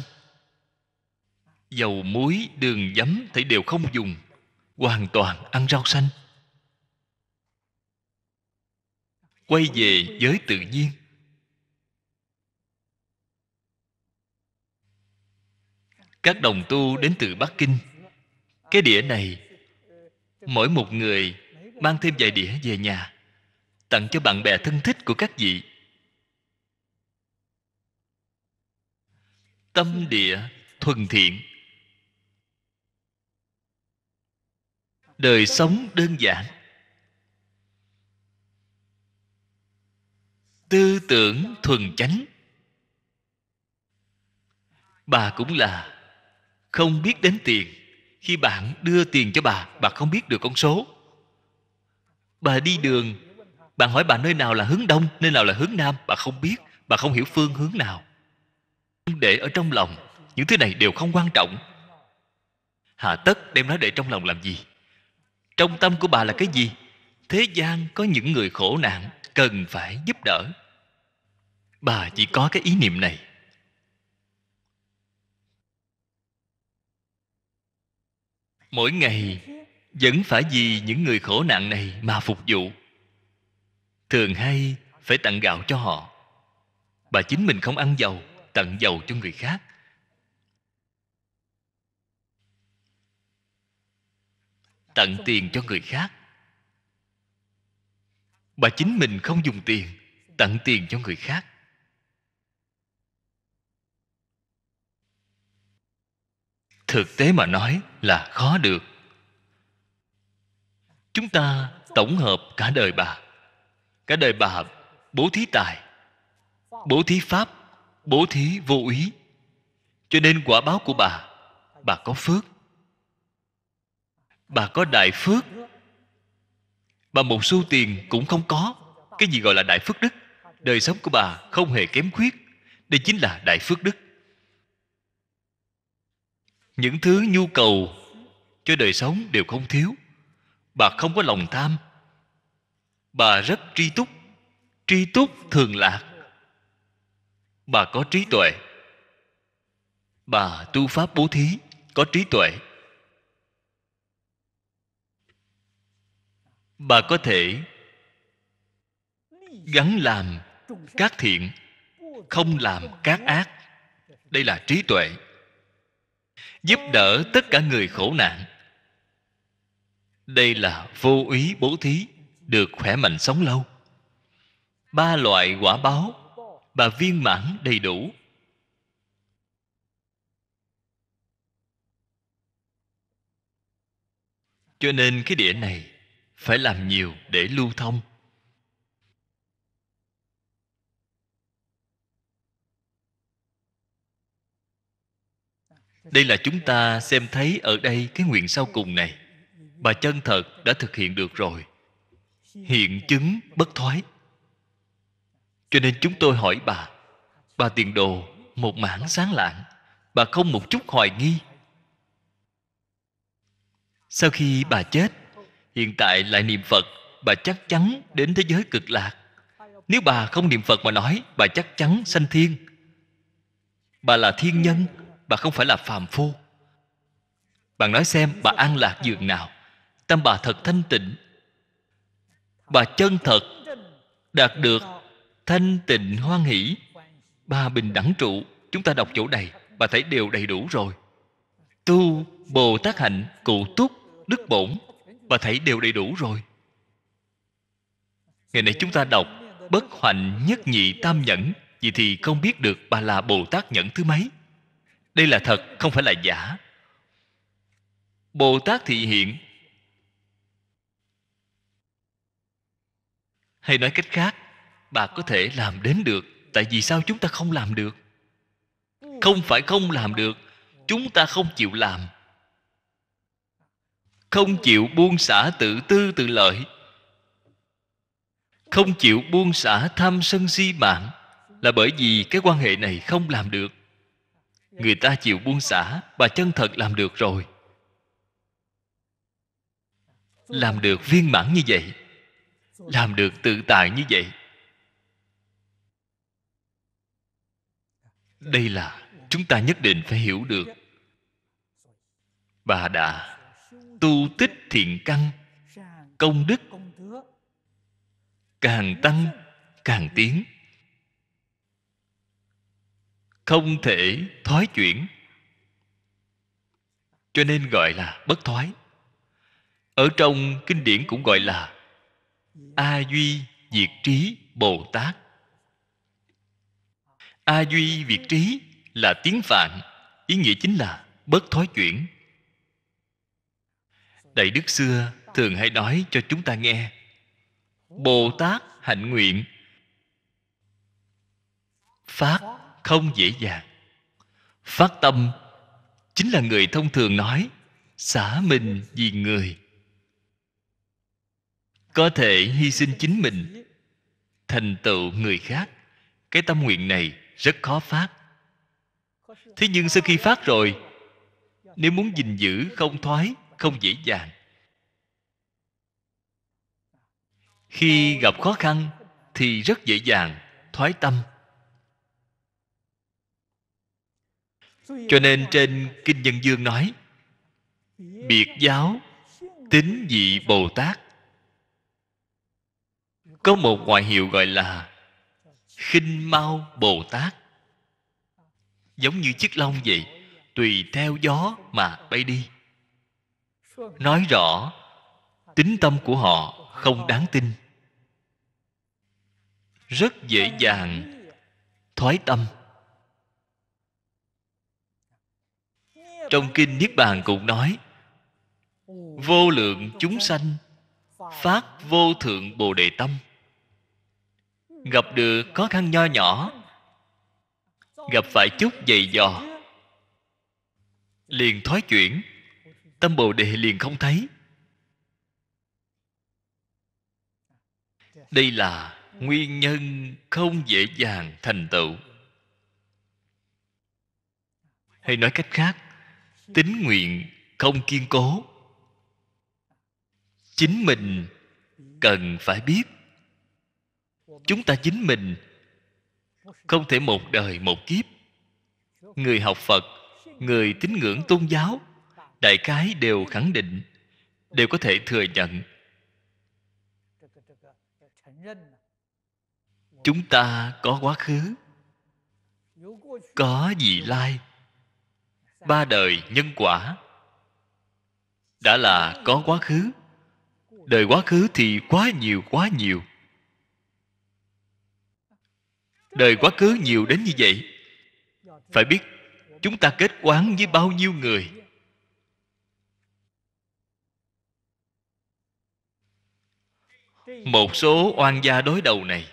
dầu muối đường giấm thì đều không dùng hoàn toàn ăn rau xanh quay về giới tự nhiên các đồng tu đến từ bắc kinh cái đĩa này mỗi một người mang thêm vài đĩa về nhà tặng cho bạn bè thân thích của các vị tâm địa thuần thiện đời sống đơn giản tư tưởng thuần chánh bà cũng là không biết đến tiền khi bạn đưa tiền cho bà bà không biết được con số bà đi đường bạn hỏi bà nơi nào là hướng đông nơi nào là hướng nam bà không biết bà không hiểu phương hướng nào để ở trong lòng những thứ này đều không quan trọng hà tất đem nó để trong lòng làm gì trong tâm của bà là cái gì thế gian có những người khổ nạn cần phải giúp đỡ bà chỉ có cái ý niệm này mỗi ngày vẫn phải vì những người khổ nạn này mà phục vụ thường hay phải tặng gạo cho họ bà chính mình không ăn dầu tặng dầu cho người khác tặng tiền cho người khác bà chính mình không dùng tiền tặng tiền cho người khác thực tế mà nói là khó được chúng ta tổng hợp cả đời bà cả đời bà bố thí tài bố thí pháp bố thí vô ý cho nên quả báo của bà bà có phước bà có đại phước bà một xu tiền cũng không có cái gì gọi là đại phước đức đời sống của bà không hề kém khuyết đây chính là đại phước đức những thứ nhu cầu cho đời sống đều không thiếu bà không có lòng tham bà rất tri túc tri túc thường lạc bà có trí tuệ bà tu pháp bố thí có trí tuệ bà có thể gắn làm các thiện không làm các ác đây là trí tuệ giúp đỡ tất cả người khổ nạn đây là vô ý bố thí được khỏe mạnh sống lâu ba loại quả báo bà viên mãn đầy đủ cho nên cái đĩa này phải làm nhiều để lưu thông đây là chúng ta xem thấy ở đây cái nguyện sau cùng này bà chân thật đã thực hiện được rồi hiện chứng bất thoái cho nên chúng tôi hỏi bà bà tiền đồ một mảng sáng lạng bà không một chút hoài nghi sau khi bà chết hiện tại lại niệm phật bà chắc chắn đến thế giới cực lạc nếu bà không niệm phật mà nói bà chắc chắn sanh thiên bà là thiên nhân bà không phải là phàm phu bạn nói xem bà an lạc giường nào tâm bà thật thanh tịnh bà chân thật đạt được thanh tịnh hoan hỷ ba bình đẳng trụ chúng ta đọc chỗ này bà thấy đều đầy đủ rồi tu bồ tát hạnh cụ túc đức bổn bà thấy đều đầy đủ rồi ngày nay chúng ta đọc bất hoành nhất nhị tam nhẫn vậy thì không biết được bà là bồ tát nhẫn thứ mấy đây là thật không phải là giả bồ tát thị hiện hay nói cách khác bà có thể làm đến được tại vì sao chúng ta không làm được không phải không làm được chúng ta không chịu làm không chịu buông xả tự tư tự lợi không chịu buông xả tham sân si mạng là bởi vì cái quan hệ này không làm được người ta chịu buông xả và chân thật làm được rồi làm được viên mãn như vậy làm được tự tại như vậy đây là chúng ta nhất định phải hiểu được bà đã tu tích thiện căn công đức càng tăng càng tiến không thể thoái chuyển cho nên gọi là bất thoái ở trong kinh điển cũng gọi là a duy diệt trí bồ tát a duy việt trí là tiếng phạn ý nghĩa chính là bất thói chuyển đại đức xưa thường hay nói cho chúng ta nghe bồ tát hạnh nguyện phát không dễ dàng phát tâm chính là người thông thường nói xả mình vì người có thể hy sinh chính mình thành tựu người khác cái tâm nguyện này rất khó phát thế nhưng sau khi phát rồi nếu muốn gìn giữ không thoái không dễ dàng khi gặp khó khăn thì rất dễ dàng thoái tâm cho nên trên kinh nhân dương nói biệt giáo tín dị bồ tát có một ngoại hiệu gọi là khinh mau bồ tát giống như chiếc lông vậy tùy theo gió mà bay đi nói rõ tính tâm của họ không đáng tin rất dễ dàng thoái tâm trong kinh niết bàn cũng nói vô lượng chúng sanh phát vô thượng bồ đề tâm gặp được khó khăn nho nhỏ gặp phải chút dày dò liền thoái chuyển tâm bồ đề liền không thấy đây là nguyên nhân không dễ dàng thành tựu hay nói cách khác tín nguyện không kiên cố chính mình cần phải biết chúng ta chính mình không thể một đời một kiếp người học phật người tín ngưỡng tôn giáo đại cái đều khẳng định đều có thể thừa nhận chúng ta có quá khứ có vị lai ba đời nhân quả đã là có quá khứ đời quá khứ thì quá nhiều quá nhiều đời quá khứ nhiều đến như vậy phải biết chúng ta kết quán với bao nhiêu người một số oan gia đối đầu này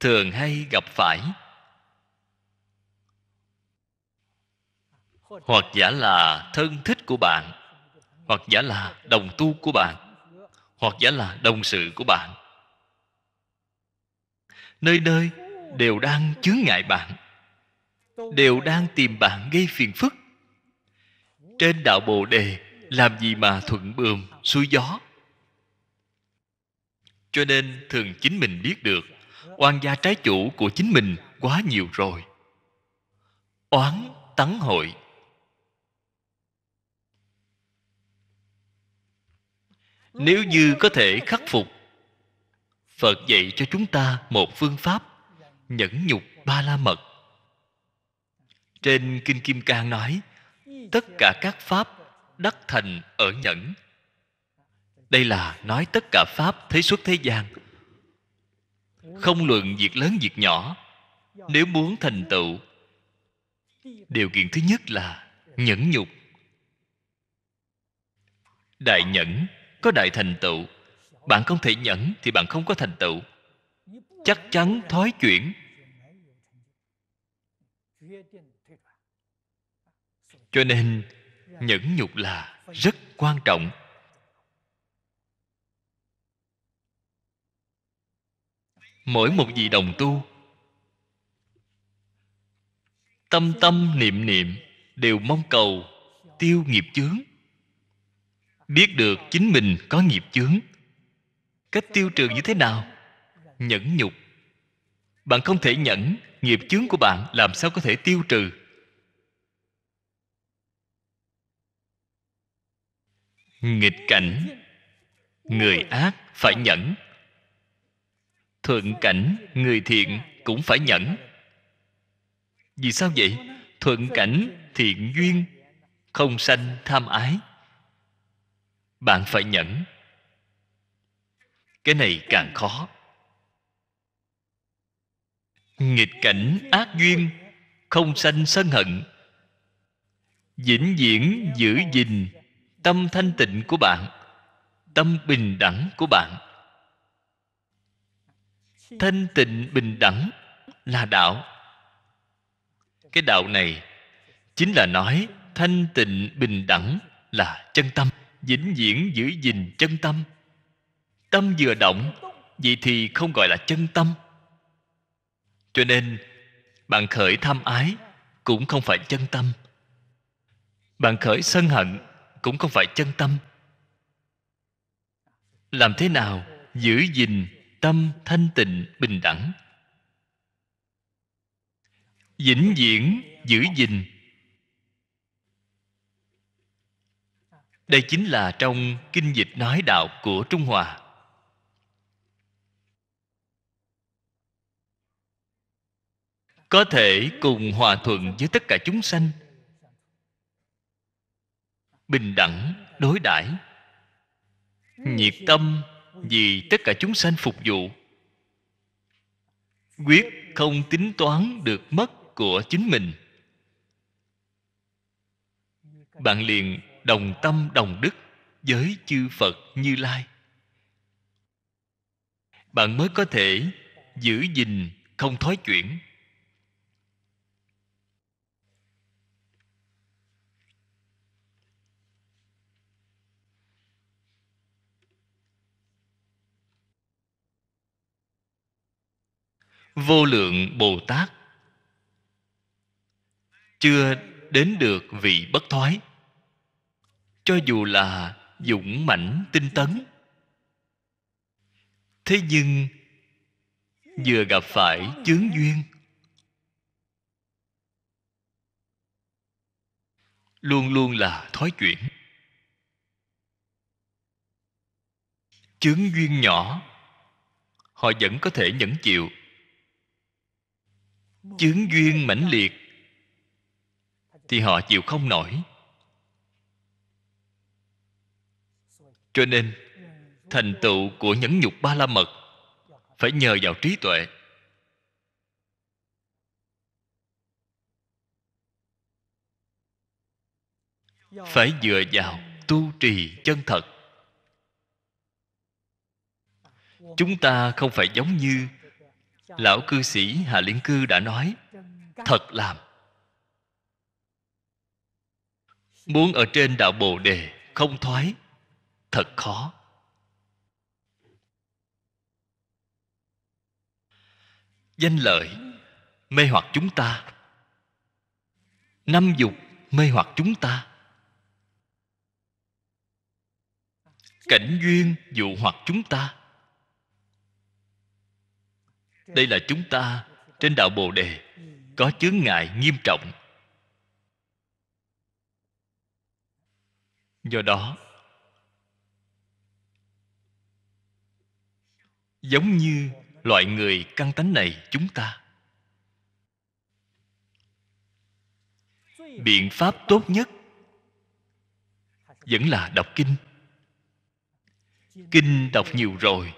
thường hay gặp phải hoặc giả là thân thích của bạn hoặc giả là đồng tu của bạn hoặc giả là đồng sự của bạn nơi nơi đều đang chướng ngại bạn đều đang tìm bạn gây phiền phức trên đạo bồ đề làm gì mà thuận bườm xuôi gió cho nên thường chính mình biết được oan gia trái chủ của chính mình quá nhiều rồi oán tắng hội nếu như có thể khắc phục phật dạy cho chúng ta một phương pháp nhẫn nhục ba la mật trên kinh kim cang nói tất cả các pháp đắc thành ở nhẫn đây là nói tất cả pháp thế xuất thế gian không luận việc lớn việc nhỏ nếu muốn thành tựu điều kiện thứ nhất là nhẫn nhục đại nhẫn có đại thành tựu bạn không thể nhẫn thì bạn không có thành tựu chắc chắn thoái chuyển cho nên nhẫn nhục là rất quan trọng mỗi một vị đồng tu tâm tâm niệm niệm đều mong cầu tiêu nghiệp chướng biết được chính mình có nghiệp chướng cách tiêu trừ như thế nào nhẫn nhục bạn không thể nhẫn nghiệp chướng của bạn làm sao có thể tiêu trừ nghịch cảnh người ác phải nhẫn thuận cảnh người thiện cũng phải nhẫn vì sao vậy thuận cảnh thiện duyên không sanh tham ái bạn phải nhẫn cái này càng khó nghịch cảnh ác duyên không sanh sân hận vĩnh viễn giữ gìn tâm thanh tịnh của bạn tâm bình đẳng của bạn thanh tịnh bình đẳng là đạo cái đạo này chính là nói thanh tịnh bình đẳng là chân tâm vĩnh viễn giữ gìn chân tâm tâm vừa động vậy thì không gọi là chân tâm cho nên bạn khởi tham ái cũng không phải chân tâm bạn khởi sân hận cũng không phải chân tâm làm thế nào giữ gìn tâm thanh tịnh bình đẳng vĩnh viễn giữ gìn đây chính là trong kinh dịch nói đạo của trung hoa có thể cùng hòa thuận với tất cả chúng sanh bình đẳng đối đãi nhiệt tâm vì tất cả chúng sanh phục vụ quyết không tính toán được mất của chính mình bạn liền đồng tâm đồng đức với chư phật như lai bạn mới có thể giữ gìn không thói chuyển vô lượng bồ tát chưa đến được vị bất thoái cho dù là dũng mãnh tinh tấn thế nhưng vừa gặp phải chướng duyên luôn luôn là thói chuyển chướng duyên nhỏ họ vẫn có thể nhẫn chịu chướng duyên mãnh liệt thì họ chịu không nổi cho nên thành tựu của nhẫn nhục ba la mật phải nhờ vào trí tuệ phải dựa vào tu trì chân thật chúng ta không phải giống như lão cư sĩ hà liên cư đã nói thật làm muốn ở trên đạo bồ đề không thoái thật khó danh lợi mê hoặc chúng ta năm dục mê hoặc chúng ta cảnh duyên dụ hoặc chúng ta đây là chúng ta trên đạo bồ đề có chướng ngại nghiêm trọng do đó giống như loại người căng tánh này chúng ta biện pháp tốt nhất vẫn là đọc kinh kinh đọc nhiều rồi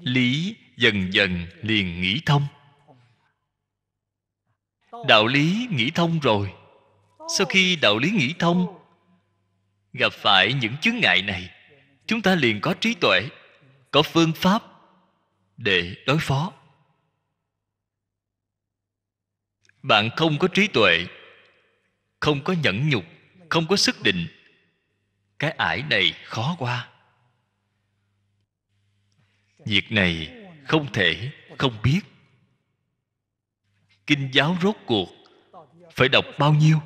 lý dần dần liền nghĩ thông đạo lý nghĩ thông rồi sau khi đạo lý nghĩ thông gặp phải những chướng ngại này chúng ta liền có trí tuệ có phương pháp để đối phó bạn không có trí tuệ không có nhẫn nhục không có sức định cái ải này khó qua việc này không thể không biết kinh giáo rốt cuộc phải đọc bao nhiêu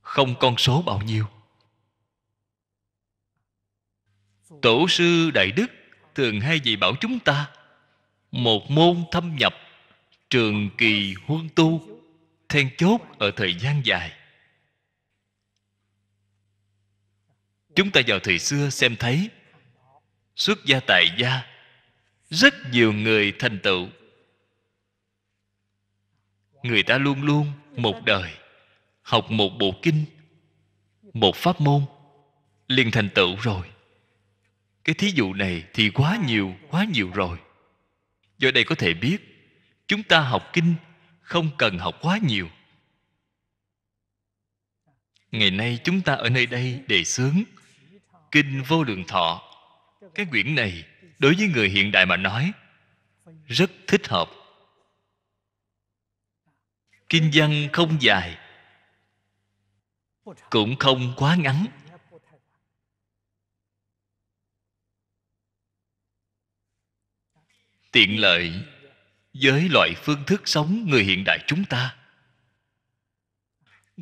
không con số bao nhiêu tổ sư đại đức thường hay dạy bảo chúng ta một môn thâm nhập trường kỳ huân tu then chốt ở thời gian dài chúng ta vào thời xưa xem thấy xuất gia tại gia rất nhiều người thành tựu người ta luôn luôn một đời học một bộ kinh một pháp môn liền thành tựu rồi cái thí dụ này thì quá nhiều quá nhiều rồi do đây có thể biết chúng ta học kinh không cần học quá nhiều ngày nay chúng ta ở nơi đây đề sướng kinh vô lượng thọ cái quyển này đối với người hiện đại mà nói rất thích hợp kinh văn không dài cũng không quá ngắn tiện lợi với loại phương thức sống người hiện đại chúng ta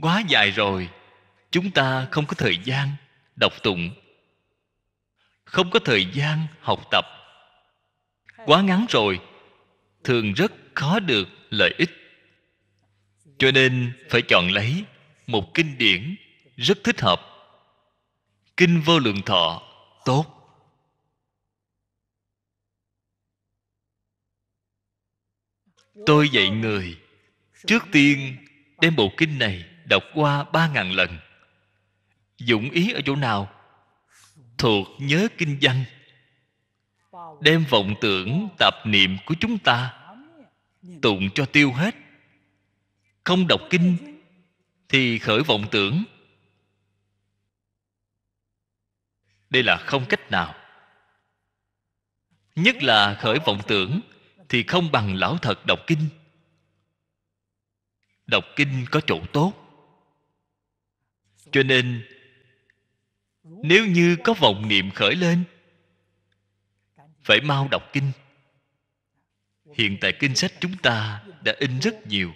quá dài rồi chúng ta không có thời gian đọc tụng không có thời gian học tập quá ngắn rồi thường rất khó được lợi ích cho nên phải chọn lấy một kinh điển rất thích hợp kinh vô lượng thọ tốt tôi dạy người trước tiên đem bộ kinh này đọc qua ba ngàn lần dụng ý ở chỗ nào thuộc nhớ kinh văn đem vọng tưởng tạp niệm của chúng ta tụng cho tiêu hết không đọc kinh thì khởi vọng tưởng đây là không cách nào nhất là khởi vọng tưởng thì không bằng lão thật đọc kinh đọc kinh có chỗ tốt cho nên nếu như có vọng niệm khởi lên phải mau đọc kinh hiện tại kinh sách chúng ta đã in rất nhiều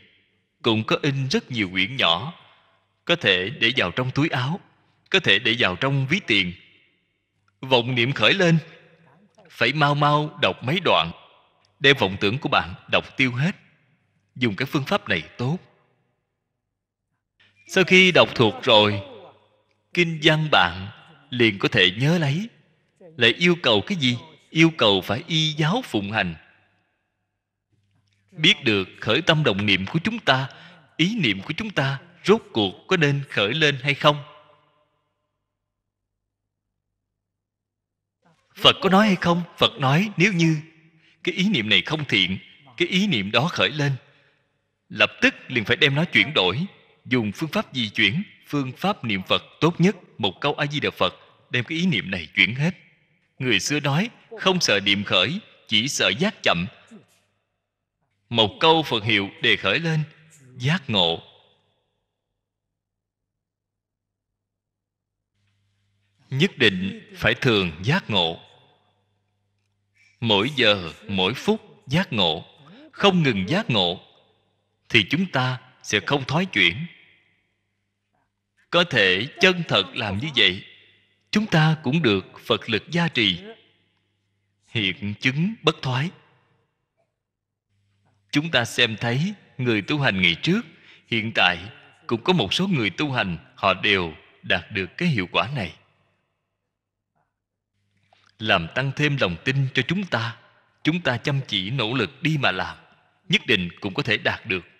cũng có in rất nhiều quyển nhỏ có thể để vào trong túi áo có thể để vào trong ví tiền vọng niệm khởi lên phải mau mau đọc mấy đoạn để vọng tưởng của bạn đọc tiêu hết dùng cái phương pháp này tốt sau khi đọc thuộc rồi kinh văn bạn liền có thể nhớ lấy lại yêu cầu cái gì yêu cầu phải y giáo phụng hành biết được khởi tâm động niệm của chúng ta ý niệm của chúng ta rốt cuộc có nên khởi lên hay không phật có nói hay không phật nói nếu như cái ý niệm này không thiện cái ý niệm đó khởi lên lập tức liền phải đem nó chuyển đổi dùng phương pháp gì chuyển phương pháp niệm phật tốt nhất một câu a di đà phật đem cái ý niệm này chuyển hết người xưa nói không sợ niệm khởi chỉ sợ giác chậm một câu phật hiệu đề khởi lên giác ngộ nhất định phải thường giác ngộ mỗi giờ mỗi phút giác ngộ không ngừng giác ngộ thì chúng ta sẽ không thói chuyển có thể chân thật làm như vậy chúng ta cũng được phật lực gia trì hiện chứng bất thoái chúng ta xem thấy người tu hành ngày trước hiện tại cũng có một số người tu hành họ đều đạt được cái hiệu quả này làm tăng thêm lòng tin cho chúng ta chúng ta chăm chỉ nỗ lực đi mà làm nhất định cũng có thể đạt được